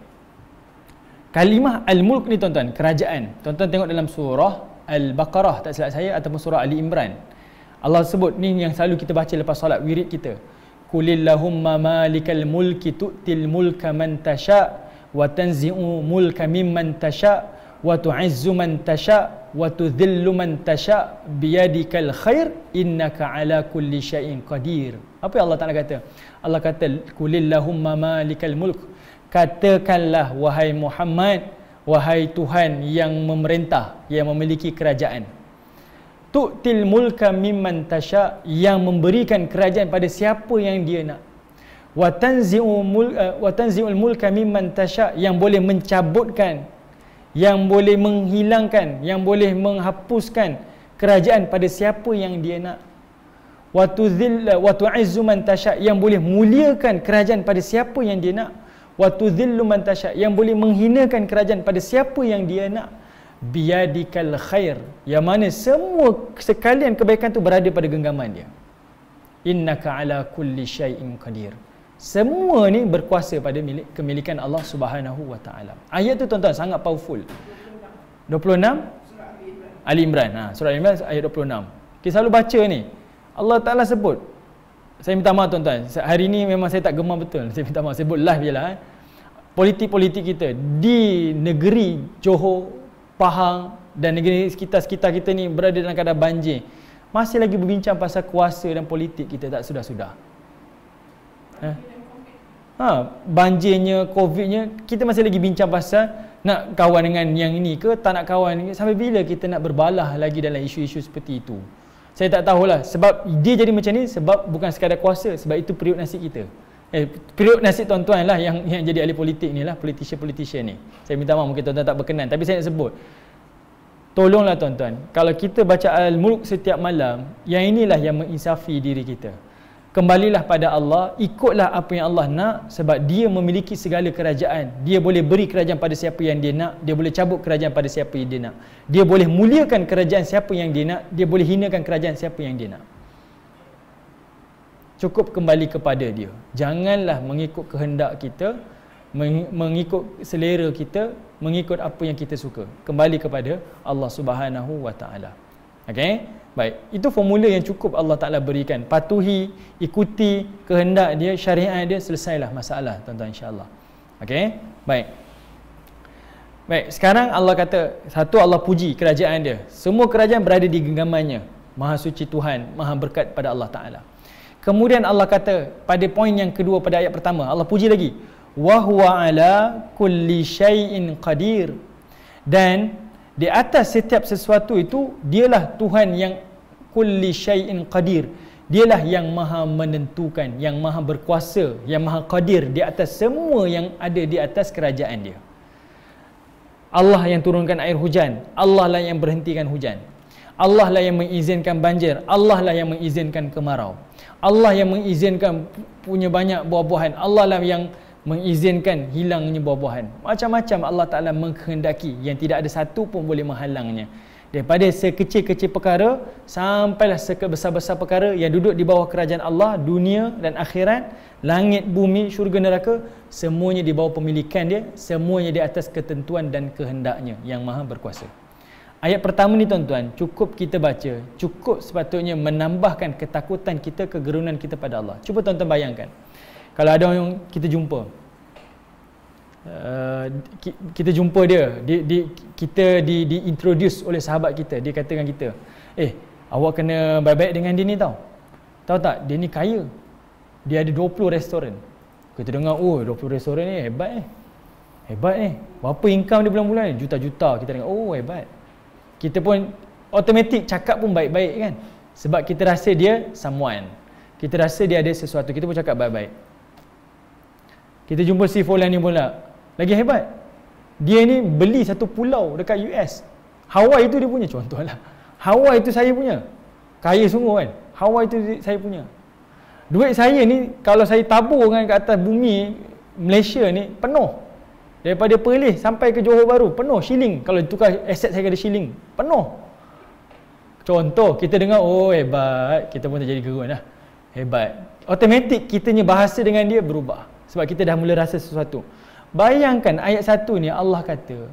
Speaker 1: Kalimah Al-Mulk ni tuan-tuan, kerajaan. Tuan-tuan tengok dalam surah Al-Baqarah tak silap saya ataupun surah Ali Imran. Allah sebut ni yang selalu kita baca lepas solat wirid kita. Kulillahumma malikal mulki tu'til mulka man tasha wa tanzi'u mulka mimman tasha wa tu'izzu man tasha wa tudhillu man tasha biyadikal khair innaka ala kulli syai'in qadir. Apa yang Allah Taala kata? Allah kata kulillahumma malikal mulk. Katakanlah wahai Muhammad, wahai Tuhan yang memerintah, yang memiliki kerajaan tu'til mulka mimman tasha yang memberikan kerajaan pada siapa yang dia nak wa tanzi'u mul eh, wa tanzi'ul mulka mimman tasha yang boleh mencabutkan yang boleh menghilangkan yang boleh menghapuskan kerajaan pada siapa yang dia nak wa tuzilla wa tu'izzu man tasha yang boleh muliakan kerajaan pada siapa yang dia nak wa tuzillu man tasha yang boleh menghinakan kerajaan pada siapa yang dia nak biadikal khair yang mana semua sekalian kebaikan tu berada pada genggaman dia innaka ala kulli syai'in qadir semua ni berkuasa pada milik kemilikan Allah Subhanahu wa taala ayat tu tuan-tuan sangat powerful 26 Ali Imran ha, surah Imran ayat 26 kita selalu baca ni Allah Ta'ala sebut saya minta maaf tuan-tuan hari ni memang saya tak gemar betul saya minta maaf sebut live je lah, eh. politik-politik kita di negeri Johor Pahang dan negeri sekitar-sekitar kita ni berada dalam keadaan banjir. Masih lagi berbincang pasal kuasa dan politik kita tak sudah-sudah. Eh? Ha? banjirnya, covidnya, kita masih lagi bincang pasal nak kawan dengan yang ini ke, tak nak kawan ini sampai bila kita nak berbalah lagi dalam isu-isu seperti itu. Saya tak tahulah sebab dia jadi macam ni sebab bukan sekadar kuasa, sebab itu periuk nasib kita. Eh, periuk nasib tuan-tuan lah yang, yang jadi ahli politik ni lah Politician-politician ni Saya minta maaf mungkin tuan-tuan tak berkenan Tapi saya nak sebut Tolonglah tuan-tuan Kalau kita baca al muluk setiap malam Yang inilah yang menginsafi diri kita Kembalilah pada Allah Ikutlah apa yang Allah nak Sebab dia memiliki segala kerajaan Dia boleh beri kerajaan pada siapa yang dia nak Dia boleh cabut kerajaan pada siapa yang dia nak Dia boleh muliakan kerajaan siapa yang dia nak Dia boleh hinakan kerajaan siapa yang dia nak cukup kembali kepada dia janganlah mengikut kehendak kita mengikut selera kita mengikut apa yang kita suka kembali kepada Allah Subhanahu wa taala okey baik itu formula yang cukup Allah taala berikan patuhi ikuti kehendak dia syariat dia selesailah masalah tuan-tuan Allah. okey baik baik sekarang Allah kata satu Allah puji kerajaan dia semua kerajaan berada di genggamannya maha suci Tuhan maha berkat pada Allah taala Kemudian Allah kata pada poin yang kedua pada ayat pertama, Allah puji lagi. Wa huwa ala kulli Shayin qadir. Dan di atas setiap sesuatu itu dialah Tuhan yang kulli Shayin qadir. Dialah yang maha menentukan, yang maha berkuasa, yang maha qadir di atas semua yang ada di atas kerajaan dia. Allah yang turunkan air hujan, Allah lah yang berhentikan hujan. Allah lah yang mengizinkan banjir Allah lah yang mengizinkan kemarau Allah yang mengizinkan punya banyak buah-buahan Allah lah yang mengizinkan hilangnya buah-buahan macam-macam Allah Ta'ala menghendaki yang tidak ada satu pun boleh menghalangnya daripada sekecil-kecil perkara sampailah sebesar-besar perkara yang duduk di bawah kerajaan Allah dunia dan akhirat langit, bumi, syurga, neraka semuanya di bawah pemilikan dia semuanya di atas ketentuan dan kehendaknya yang maha berkuasa Ayat pertama ni tuan-tuan, cukup kita baca, cukup sepatutnya menambahkan ketakutan kita, kegerunan kita pada Allah. Cuba tuan-tuan bayangkan. Kalau ada orang kita jumpa. Uh, kita jumpa dia, dia di, kita di, di introduce oleh sahabat kita, dia kata dengan kita, "Eh, awak kena baik-baik dengan dia ni tau." Tahu tak? Dia ni kaya. Dia ada 20 restoran. Kita dengar, "Oh, 20 restoran ni hebat eh." Hebat eh. Berapa income dia bulan-bulan ni? Juta-juta. Kita dengar, "Oh, hebat." kita pun otomatik cakap pun baik-baik kan sebab kita rasa dia someone kita rasa dia ada sesuatu kita pun cakap baik-baik kita jumpa si Fulan e ni pula lagi hebat dia ni beli satu pulau dekat US Hawaii tu dia punya contoh lah. Hawaii tu saya punya kaya sungguh kan Hawaii tu saya punya duit saya ni kalau saya tabur kan kat atas bumi Malaysia ni penuh Daripada Perlis sampai ke Johor Baru penuh shilling kalau tukar aset saya ada shilling penuh. Contoh kita dengar oh hebat kita pun terjadi gerun lah. Hebat. Automatik kitanya bahasa dengan dia berubah sebab kita dah mula rasa sesuatu. Bayangkan ayat satu ni Allah kata,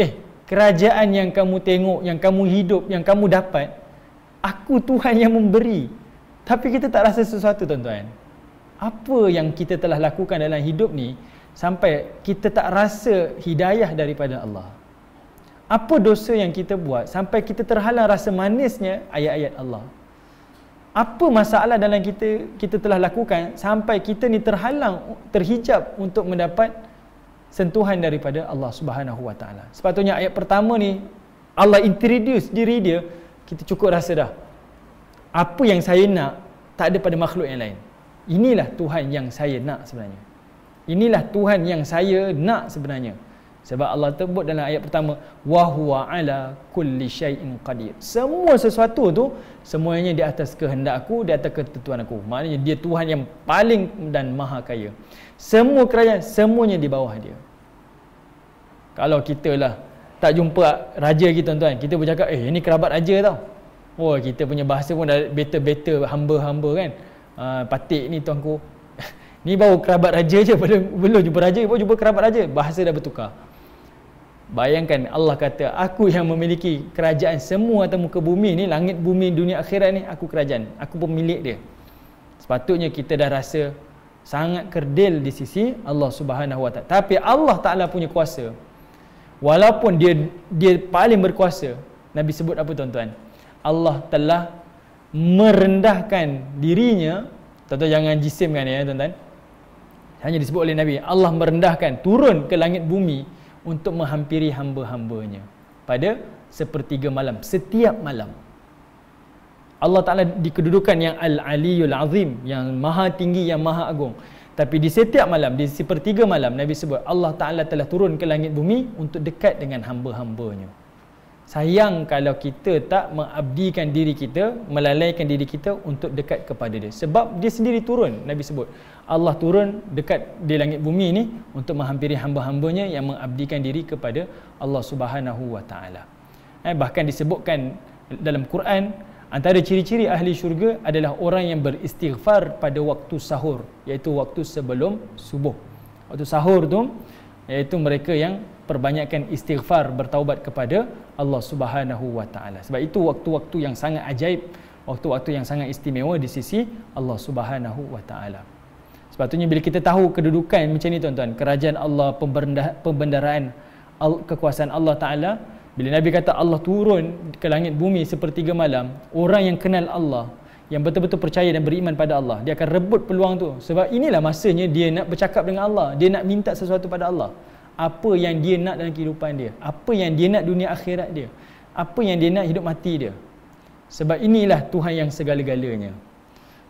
Speaker 1: "Eh, kerajaan yang kamu tengok, yang kamu hidup, yang kamu dapat, aku Tuhan yang memberi." Tapi kita tak rasa sesuatu tuan-tuan. Apa yang kita telah lakukan dalam hidup ni, sampai kita tak rasa hidayah daripada Allah. Apa dosa yang kita buat sampai kita terhalang rasa manisnya ayat-ayat Allah? Apa masalah dalam kita kita telah lakukan sampai kita ni terhalang terhijab untuk mendapat sentuhan daripada Allah Subhanahu Wa Sepatutnya ayat pertama ni Allah introduce diri dia kita cukup rasa dah. Apa yang saya nak tak ada pada makhluk yang lain. Inilah Tuhan yang saya nak sebenarnya. Inilah Tuhan yang saya nak sebenarnya. Sebab Allah tebut dalam ayat pertama, wa huwa ala kulli syai'in qadir. Semua sesuatu tu semuanya di atas kehendak aku, di atas ketentuan aku. Maknanya dia Tuhan yang paling dan maha kaya. Semua kerajaan semuanya di bawah dia. Kalau kita lah tak jumpa raja kita tuan-tuan, kita bercakap, "Eh, ini kerabat raja tau." Oh, kita punya bahasa pun dah better-better hamba-hamba kan. Ah, uh, patik ni tuanku. Ni baru kerabat raja je belum, belum jumpa raja Baru jumpa kerabat raja Bahasa dah bertukar Bayangkan Allah kata Aku yang memiliki kerajaan semua atas muka bumi ni Langit bumi dunia akhirat ni Aku kerajaan Aku pemilik dia Sepatutnya kita dah rasa Sangat kerdil di sisi Allah subhanahu wa ta'ala Tapi Allah ta'ala punya kuasa Walaupun dia dia paling berkuasa Nabi sebut apa tuan-tuan Allah telah merendahkan dirinya Tuan-tuan jangan jisim kan ya tuan-tuan hanya disebut oleh Nabi Allah merendahkan turun ke langit bumi untuk menghampiri hamba-hambanya pada sepertiga malam setiap malam Allah Ta'ala dikedudukan yang Al-Aliyul Azim yang maha tinggi yang maha agung tapi di setiap malam di sepertiga malam Nabi sebut Allah Ta'ala telah turun ke langit bumi untuk dekat dengan hamba-hambanya Sayang kalau kita tak mengabdikan diri kita, melalaikan diri kita untuk dekat kepada dia. Sebab dia sendiri turun, Nabi sebut. Allah turun dekat di langit bumi ni untuk menghampiri hamba-hambanya yang mengabdikan diri kepada Allah Subhanahu Wa Taala. Eh, bahkan disebutkan dalam Quran antara ciri-ciri ahli syurga adalah orang yang beristighfar pada waktu sahur iaitu waktu sebelum subuh. Waktu sahur tu iaitu mereka yang perbanyakkan istighfar bertaubat kepada Allah Subhanahu Wa Taala. Sebab itu waktu-waktu yang sangat ajaib, waktu-waktu yang sangat istimewa di sisi Allah Subhanahu Wa Taala. Sepatutnya bila kita tahu kedudukan macam ni tuan-tuan, kerajaan Allah, pembendaraan kekuasaan Allah Ta'ala, bila Nabi kata Allah turun ke langit bumi sepertiga malam, orang yang kenal Allah, yang betul-betul percaya dan beriman pada Allah, dia akan rebut peluang tu. Sebab inilah masanya dia nak bercakap dengan Allah, dia nak minta sesuatu pada Allah. Apa yang dia nak dalam kehidupan dia, apa yang dia nak dunia akhirat dia, apa yang dia nak hidup mati dia. Sebab inilah Tuhan yang segala-galanya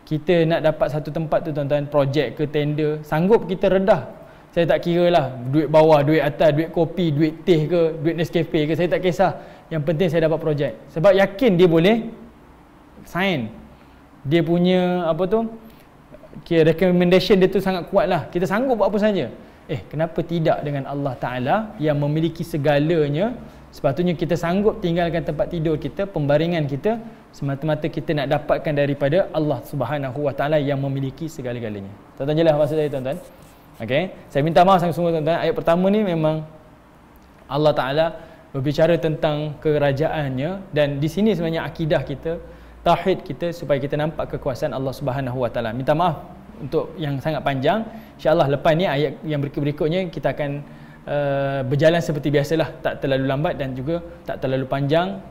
Speaker 1: kita nak dapat satu tempat tu tuan-tuan projek ke tender sanggup kita redah saya tak kira lah duit bawah, duit atas, duit kopi, duit teh ke, duit Nescafe ke, saya tak kisah. Yang penting saya dapat projek. Sebab yakin dia boleh sign. Dia punya apa tu? Okay, recommendation dia tu sangat kuat lah. Kita sanggup buat apa saja. Eh, kenapa tidak dengan Allah Ta'ala yang memiliki segalanya? Sepatutnya kita sanggup tinggalkan tempat tidur kita, pembaringan kita, semata-mata kita nak dapatkan daripada Allah Subhanahu Wa Taala yang memiliki segala-galanya. Tuan-tuan jelas maksud saya tuan-tuan. Okey. Saya minta maaf sangat sungguh tuan-tuan. Ayat pertama ni memang Allah Taala berbicara tentang kerajaannya dan di sini sebenarnya akidah kita, tauhid kita supaya kita nampak kekuasaan Allah Subhanahu Wa Taala. Minta maaf untuk yang sangat panjang. Insya-Allah lepas ni ayat yang berikut-berikutnya kita akan uh, berjalan seperti biasalah, tak terlalu lambat dan juga tak terlalu panjang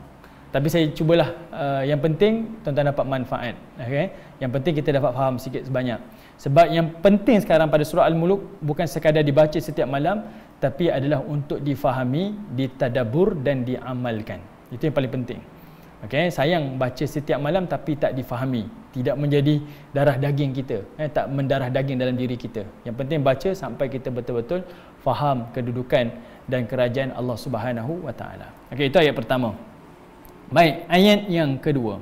Speaker 1: tapi saya cubalah uh, yang penting tuan-tuan dapat manfaat. Okay? Yang penting kita dapat faham sikit sebanyak. Sebab yang penting sekarang pada surah Al-Muluk bukan sekadar dibaca setiap malam tapi adalah untuk difahami, ditadabur dan diamalkan. Itu yang paling penting. Okay? Sayang baca setiap malam tapi tak difahami. Tidak menjadi darah daging kita. Eh? Tak mendarah daging dalam diri kita. Yang penting baca sampai kita betul-betul faham kedudukan dan kerajaan Allah Subhanahu Wa Taala. Okey itu ayat pertama. Baik, ayat yang kedua.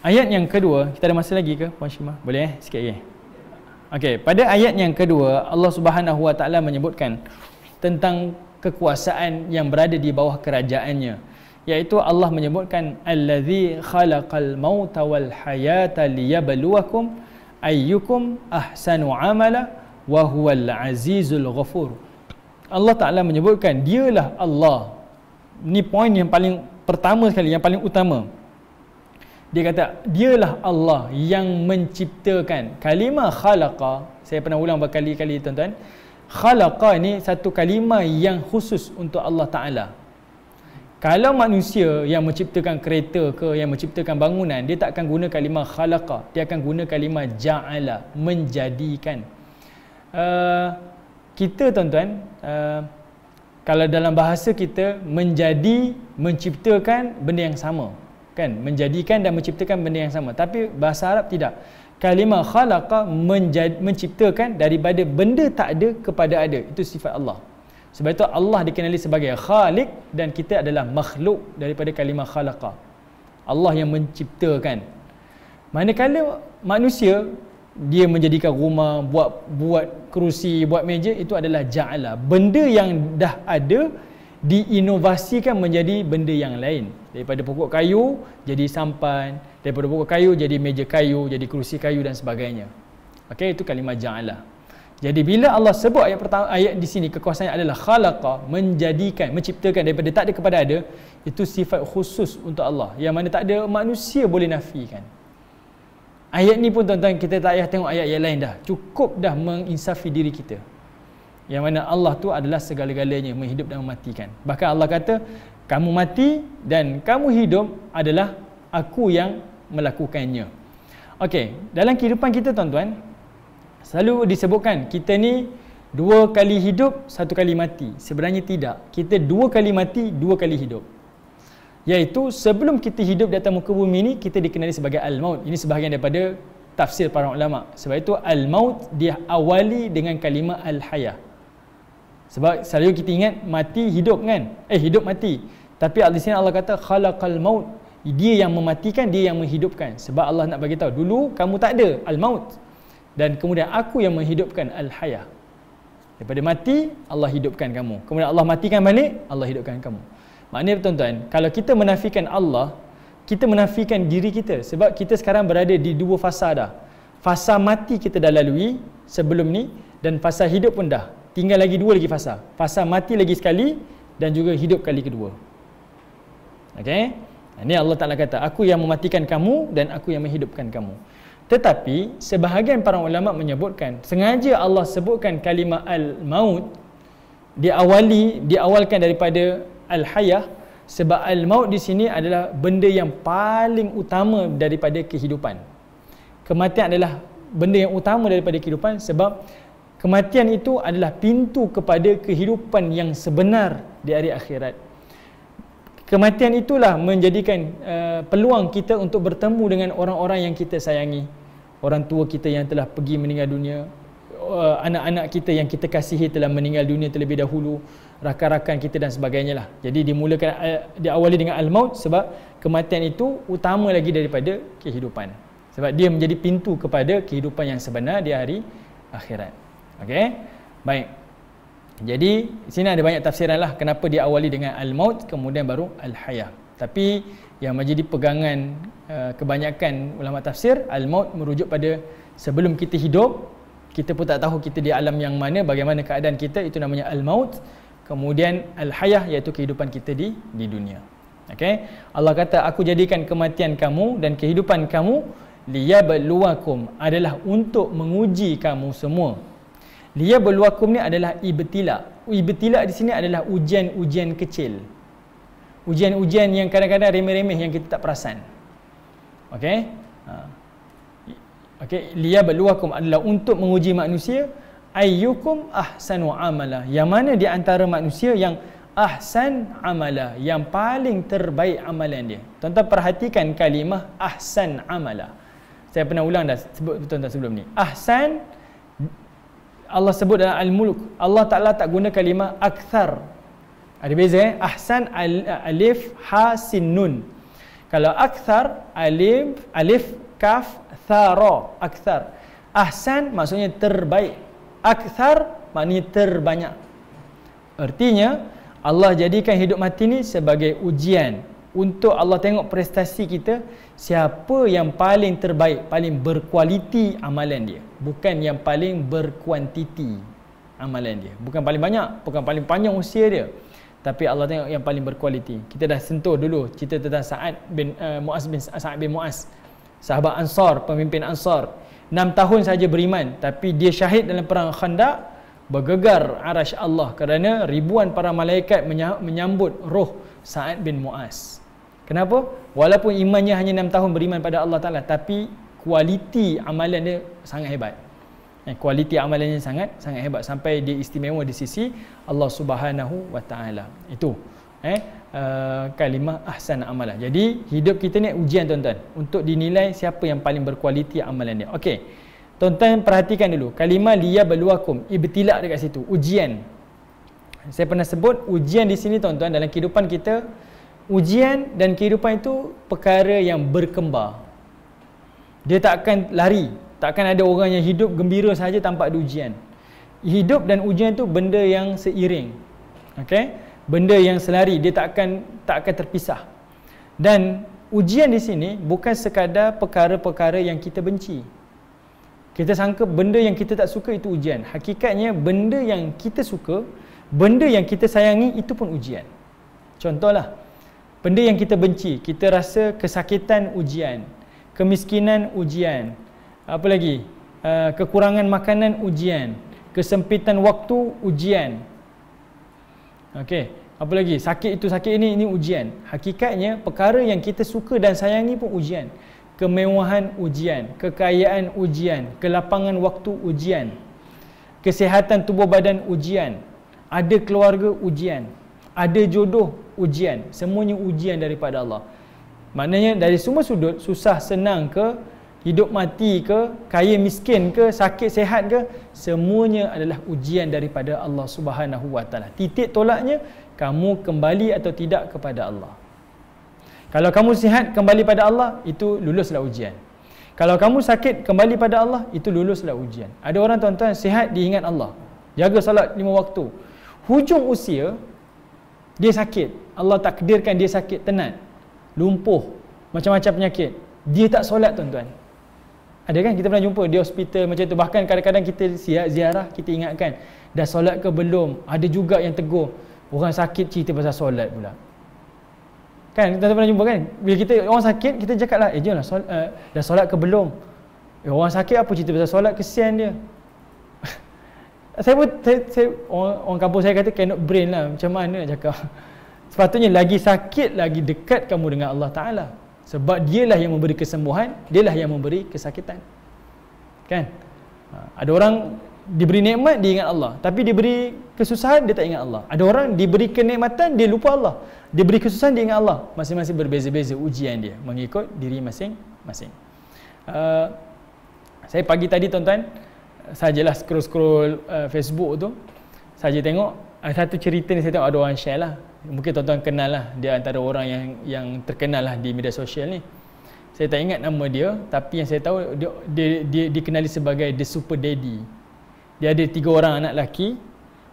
Speaker 1: Ayat yang kedua, kita ada masa lagi ke Puan Syima? Boleh eh? Sikit lagi. Eh? Okey, pada ayat yang kedua, Allah Subhanahu Wa Taala menyebutkan tentang kekuasaan yang berada di bawah kerajaannya, iaitu Allah menyebutkan allazi khalaqal mauta wal hayata liyabluwakum ayyukum ahsanu amala wa huwal azizul ghafur. Allah Taala menyebutkan dialah Allah ni point yang paling pertama sekali yang paling utama dia kata dialah Allah yang menciptakan kalimah khalaqa saya pernah ulang berkali-kali tuan-tuan khalaqa ni satu kalimah yang khusus untuk Allah Ta'ala kalau manusia yang menciptakan kereta ke yang menciptakan bangunan dia tak akan guna kalimah khalaqa dia akan guna kalimah ja'ala menjadikan uh, kita tuan-tuan uh, kalau dalam bahasa kita menjadi menciptakan benda yang sama kan menjadikan dan menciptakan benda yang sama tapi bahasa Arab tidak kalimah khalaqa menjad, menciptakan daripada benda tak ada kepada ada itu sifat Allah sebab itu Allah dikenali sebagai khalik dan kita adalah makhluk daripada kalimah khalaqa Allah yang menciptakan manakala manusia dia menjadikan rumah buat buat kerusi buat meja itu adalah ja'ala benda yang dah ada diinovasikan menjadi benda yang lain daripada pokok kayu jadi sampan daripada pokok kayu jadi meja kayu jadi kerusi kayu dan sebagainya okey itu kalimah ja'ala jadi bila Allah sebut ayat pertama ayat di sini kekuasaan adalah khalaqa menjadikan menciptakan daripada tak ada kepada ada itu sifat khusus untuk Allah yang mana tak ada manusia boleh nafikan Ayat ni pun tuan-tuan kita tak payah tengok ayat yang lain dah. Cukup dah menginsafi diri kita. Yang mana Allah tu adalah segala-galanya menghidup dan mematikan. Bahkan Allah kata kamu mati dan kamu hidup adalah aku yang melakukannya. Okey, dalam kehidupan kita tuan-tuan selalu disebutkan kita ni dua kali hidup, satu kali mati. Sebenarnya tidak. Kita dua kali mati, dua kali hidup iaitu sebelum kita hidup di atas muka bumi ini kita dikenali sebagai al-maut ini sebahagian daripada tafsir para ulama sebab itu al-maut dia awali dengan kalimah al-hayah sebab selalu kita ingat mati hidup kan eh hidup mati tapi di sini Allah kata khalaqal maut dia yang mematikan dia yang menghidupkan sebab Allah nak bagi tahu dulu kamu tak ada al-maut dan kemudian aku yang menghidupkan al-hayah daripada mati Allah hidupkan kamu kemudian Allah matikan balik Allah hidupkan kamu Maknanya tuan-tuan, kalau kita menafikan Allah, kita menafikan diri kita sebab kita sekarang berada di dua fasa dah. Fasa mati kita dah lalui sebelum ni dan fasa hidup pun dah. Tinggal lagi dua lagi fasa. Fasa mati lagi sekali dan juga hidup kali kedua. Okey? Ini Allah Ta'ala kata, aku yang mematikan kamu dan aku yang menghidupkan kamu. Tetapi, sebahagian para ulama menyebutkan, sengaja Allah sebutkan kalimah al-maut, diawali, diawalkan daripada al-hayah sebab al-maut di sini adalah benda yang paling utama daripada kehidupan. Kematian adalah benda yang utama daripada kehidupan sebab kematian itu adalah pintu kepada kehidupan yang sebenar di hari akhirat. Kematian itulah menjadikan uh, peluang kita untuk bertemu dengan orang-orang yang kita sayangi. Orang tua kita yang telah pergi meninggal dunia, uh, anak-anak kita yang kita kasihi telah meninggal dunia terlebih dahulu rakan-rakan kita dan sebagainya lah. Jadi dimulakan eh, diawali dengan al-maut sebab kematian itu utama lagi daripada kehidupan. Sebab dia menjadi pintu kepada kehidupan yang sebenar di hari akhirat. Okey. Baik. Jadi sini ada banyak tafsiran lah kenapa diawali dengan al-maut kemudian baru al-hayah. Tapi yang menjadi pegangan eh, kebanyakan ulama tafsir al-maut merujuk pada sebelum kita hidup kita pun tak tahu kita di alam yang mana bagaimana keadaan kita itu namanya al-maut kemudian al-hayah iaitu kehidupan kita di di dunia. Okey. Allah kata aku jadikan kematian kamu dan kehidupan kamu liyabluwakum adalah untuk menguji kamu semua. Liyabluwakum ni adalah ibtila. Ibtila di sini adalah ujian-ujian kecil. Ujian-ujian yang kadang-kadang remeh-remeh yang kita tak perasan. Okey? Ha. Okey, liyabluwakum adalah untuk menguji manusia ayyukum ahsanu amala yang mana di antara manusia yang ahsan amala yang paling terbaik amalan dia tuan-tuan perhatikan kalimah ahsan amala saya pernah ulang dah sebut tuan-tuan sebelum ni ahsan Allah sebut dalam al muluk. Allah Taala tak guna kalimah akthar ada beza eh ahsan alif ha sin nun kalau akthar alif alif kaf thara akthar ahsan maksudnya terbaik Aksar makni terbanyak. Artinya Allah jadikan hidup mati ni sebagai ujian untuk Allah tengok prestasi kita siapa yang paling terbaik, paling berkualiti amalan dia, bukan yang paling berkuantiti amalan dia. Bukan paling banyak, bukan paling panjang usia dia. Tapi Allah tengok yang paling berkualiti. Kita dah sentuh dulu cerita tentang Sa'ad bin uh, Mu'az Sa'ad bin Mu'az. Sahabat Ansar, pemimpin Ansar. Enam tahun saja beriman tapi dia syahid dalam perang Khandaq bergegar arasy Allah kerana ribuan para malaikat menyambut roh Sa'ad bin Mu'az. Kenapa? Walaupun imannya hanya enam tahun beriman pada Allah Taala tapi kualiti amalan dia sangat hebat. Eh, kualiti amalannya sangat sangat hebat sampai dia istimewa di sisi Allah Subhanahu Wa Taala. Itu. Eh, uh, kalimah ahsan amalah. Jadi hidup kita ni ujian tuan-tuan untuk dinilai siapa yang paling berkualiti amalan dia. Okey. Tuan-tuan perhatikan dulu kalimah liya baluakum ibtilak dekat situ ujian. Saya pernah sebut ujian di sini tuan-tuan dalam kehidupan kita ujian dan kehidupan itu perkara yang berkembang. Dia tak akan lari, tak akan ada orang yang hidup gembira saja tanpa ada ujian. Hidup dan ujian itu benda yang seiring. Okey? benda yang selari dia tak akan tak akan terpisah dan ujian di sini bukan sekadar perkara-perkara yang kita benci kita sangka benda yang kita tak suka itu ujian hakikatnya benda yang kita suka benda yang kita sayangi itu pun ujian contohlah benda yang kita benci kita rasa kesakitan ujian kemiskinan ujian apa lagi uh, kekurangan makanan ujian kesempitan waktu ujian okey apa lagi sakit itu sakit ini ini ujian hakikatnya perkara yang kita suka dan sayangi pun ujian kemewahan ujian kekayaan ujian kelapangan waktu ujian kesihatan tubuh badan ujian ada keluarga ujian ada jodoh ujian semuanya ujian daripada Allah maknanya dari semua sudut susah senang ke hidup mati ke kaya miskin ke sakit sehat ke semuanya adalah ujian daripada Allah Subhanahu Wa Taala titik tolaknya kamu kembali atau tidak kepada Allah. Kalau kamu sihat kembali pada Allah, itu luluslah ujian. Kalau kamu sakit kembali pada Allah, itu luluslah ujian. Ada orang tuan-tuan sihat diingat Allah. Jaga salat lima waktu. Hujung usia, dia sakit. Allah takdirkan dia sakit tenat. Lumpuh. Macam-macam penyakit. Dia tak solat tuan-tuan. Ada kan kita pernah jumpa di hospital macam tu. Bahkan kadang-kadang kita ziarah, kita ingatkan. Dah solat ke belum? Ada juga yang tegur. Orang sakit cerita pasal solat pula Kan kita pernah jumpa kan Bila kita orang sakit kita cakap lah Eh jomlah sol, uh, dah solat ke belum eh, Orang sakit apa cerita pasal solat kesian dia saya pun saya, saya, orang, orang kampung saya kata cannot brain lah macam mana nak cakap sepatutnya lagi sakit lagi dekat kamu dengan Allah Ta'ala sebab dialah yang memberi kesembuhan dialah yang memberi kesakitan kan ha, ada orang diberi nikmat dia ingat Allah tapi diberi kesusahan dia tak ingat Allah ada orang diberi kenikmatan dia lupa Allah diberi kesusahan dia ingat Allah masing-masing berbeza-beza ujian dia mengikut diri masing-masing uh, saya pagi tadi tuan-tuan sajalah scroll-scroll uh, Facebook tu saja tengok uh, satu cerita ni saya tengok ada orang share lah mungkin tuan-tuan kenal lah dia antara orang yang yang terkenal lah di media sosial ni saya tak ingat nama dia tapi yang saya tahu dia dikenali sebagai the super daddy dia ada tiga orang anak lelaki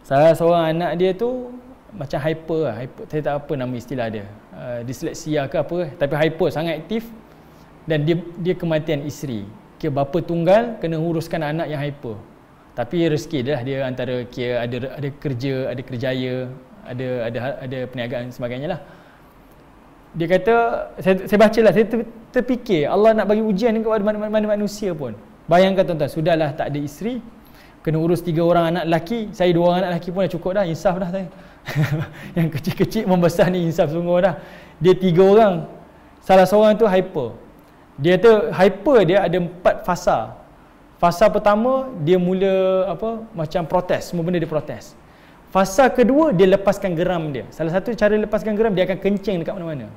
Speaker 1: salah seorang anak dia tu macam hyper lah hyper, saya tak apa nama istilah dia uh, dyslexia ke apa tapi hyper sangat aktif dan dia dia kematian isteri kira bapa tunggal kena uruskan anak yang hyper tapi rezeki dia lah dia antara kira ada ada kerja ada kerjaya ada ada ada perniagaan sebagainya lah dia kata saya, saya baca lah, saya ter, terfikir Allah nak bagi ujian kepada mana-mana manusia pun bayangkan tuan-tuan sudahlah tak ada isteri kena urus tiga orang anak lelaki saya dua orang anak lelaki pun dah cukup dah insaf dah saya yang kecil-kecil membesar ni insaf semua dah dia tiga orang salah seorang tu hyper dia tu hyper dia ada empat fasa fasa pertama dia mula apa macam protes semua benda dia protes fasa kedua dia lepaskan geram dia salah satu cara lepaskan geram dia akan kencing dekat mana-mana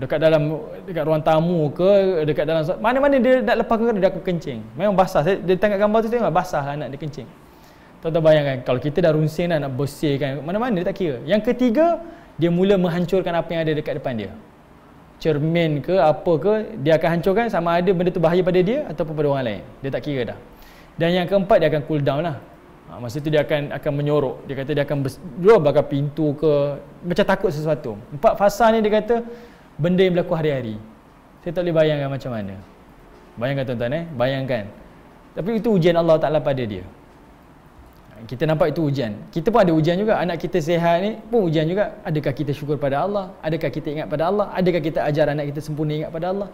Speaker 1: dekat dalam dekat ruang tamu ke dekat dalam mana-mana dia nak lepaskan dia aku kencing memang basah saya, dia tengok gambar tu tengok basah anak lah dia kencing tuan-tuan bayangkan kalau kita dah runsing dah nak bersihkan mana-mana dia tak kira yang ketiga dia mula menghancurkan apa yang ada dekat depan dia cermin ke apa ke dia akan hancurkan sama ada benda tu bahaya pada dia ataupun pada orang lain dia tak kira dah dan yang keempat dia akan cool down lah ha, masa tu dia akan akan menyorok dia kata dia akan dua bakar pintu ke macam takut sesuatu empat fasa ni dia kata benda yang berlaku hari-hari. Saya tak boleh bayangkan macam mana. Bayangkan tuan-tuan eh, bayangkan. Tapi itu ujian Allah Taala pada dia. Kita nampak itu ujian. Kita pun ada ujian juga. Anak kita sehat ni pun ujian juga. Adakah kita syukur pada Allah? Adakah kita ingat pada Allah? Adakah kita ajar anak kita sempurna ingat pada Allah?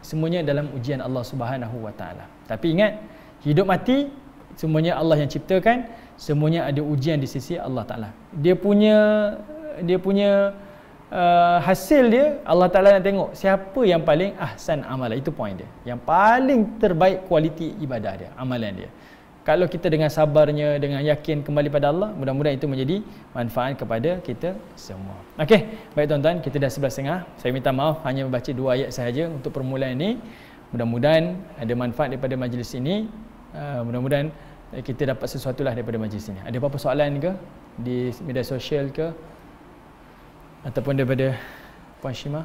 Speaker 1: Semuanya dalam ujian Allah Subhanahu Wa Taala. Tapi ingat, hidup mati semuanya Allah yang ciptakan, semuanya ada ujian di sisi Allah Taala. Dia punya dia punya uh, hasil dia Allah Taala nak tengok siapa yang paling ahsan amalan itu poin dia yang paling terbaik kualiti ibadah dia amalan dia kalau kita dengan sabarnya dengan yakin kembali pada Allah mudah-mudahan itu menjadi manfaat kepada kita semua okey baik tuan-tuan kita dah setengah saya minta maaf hanya membaca dua ayat sahaja untuk permulaan ini mudah-mudahan ada manfaat daripada majlis ini uh, mudah-mudahan kita dapat sesuatu lah daripada majlis ini. Ada apa-apa soalan ke? Di media sosial ke? ataupun daripada Puan Shima uh,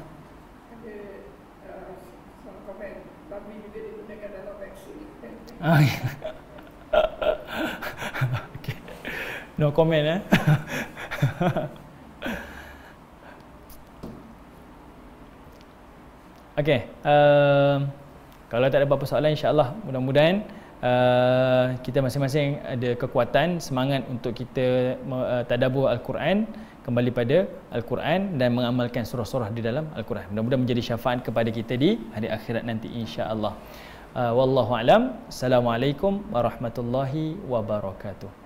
Speaker 1: ah, ya. okay. No comment eh. okay. Uh, kalau tak ada apa-apa soalan insyaallah mudah-mudahan uh, kita masing-masing ada kekuatan, semangat untuk kita uh, tadabbur al-Quran. Uh, kembali pada Al-Quran dan mengamalkan surah-surah di dalam Al-Quran. Mudah-mudahan menjadi syafaat kepada kita di hari akhirat nanti insya-Allah. Uh, wallahu alam. Assalamualaikum warahmatullahi wabarakatuh.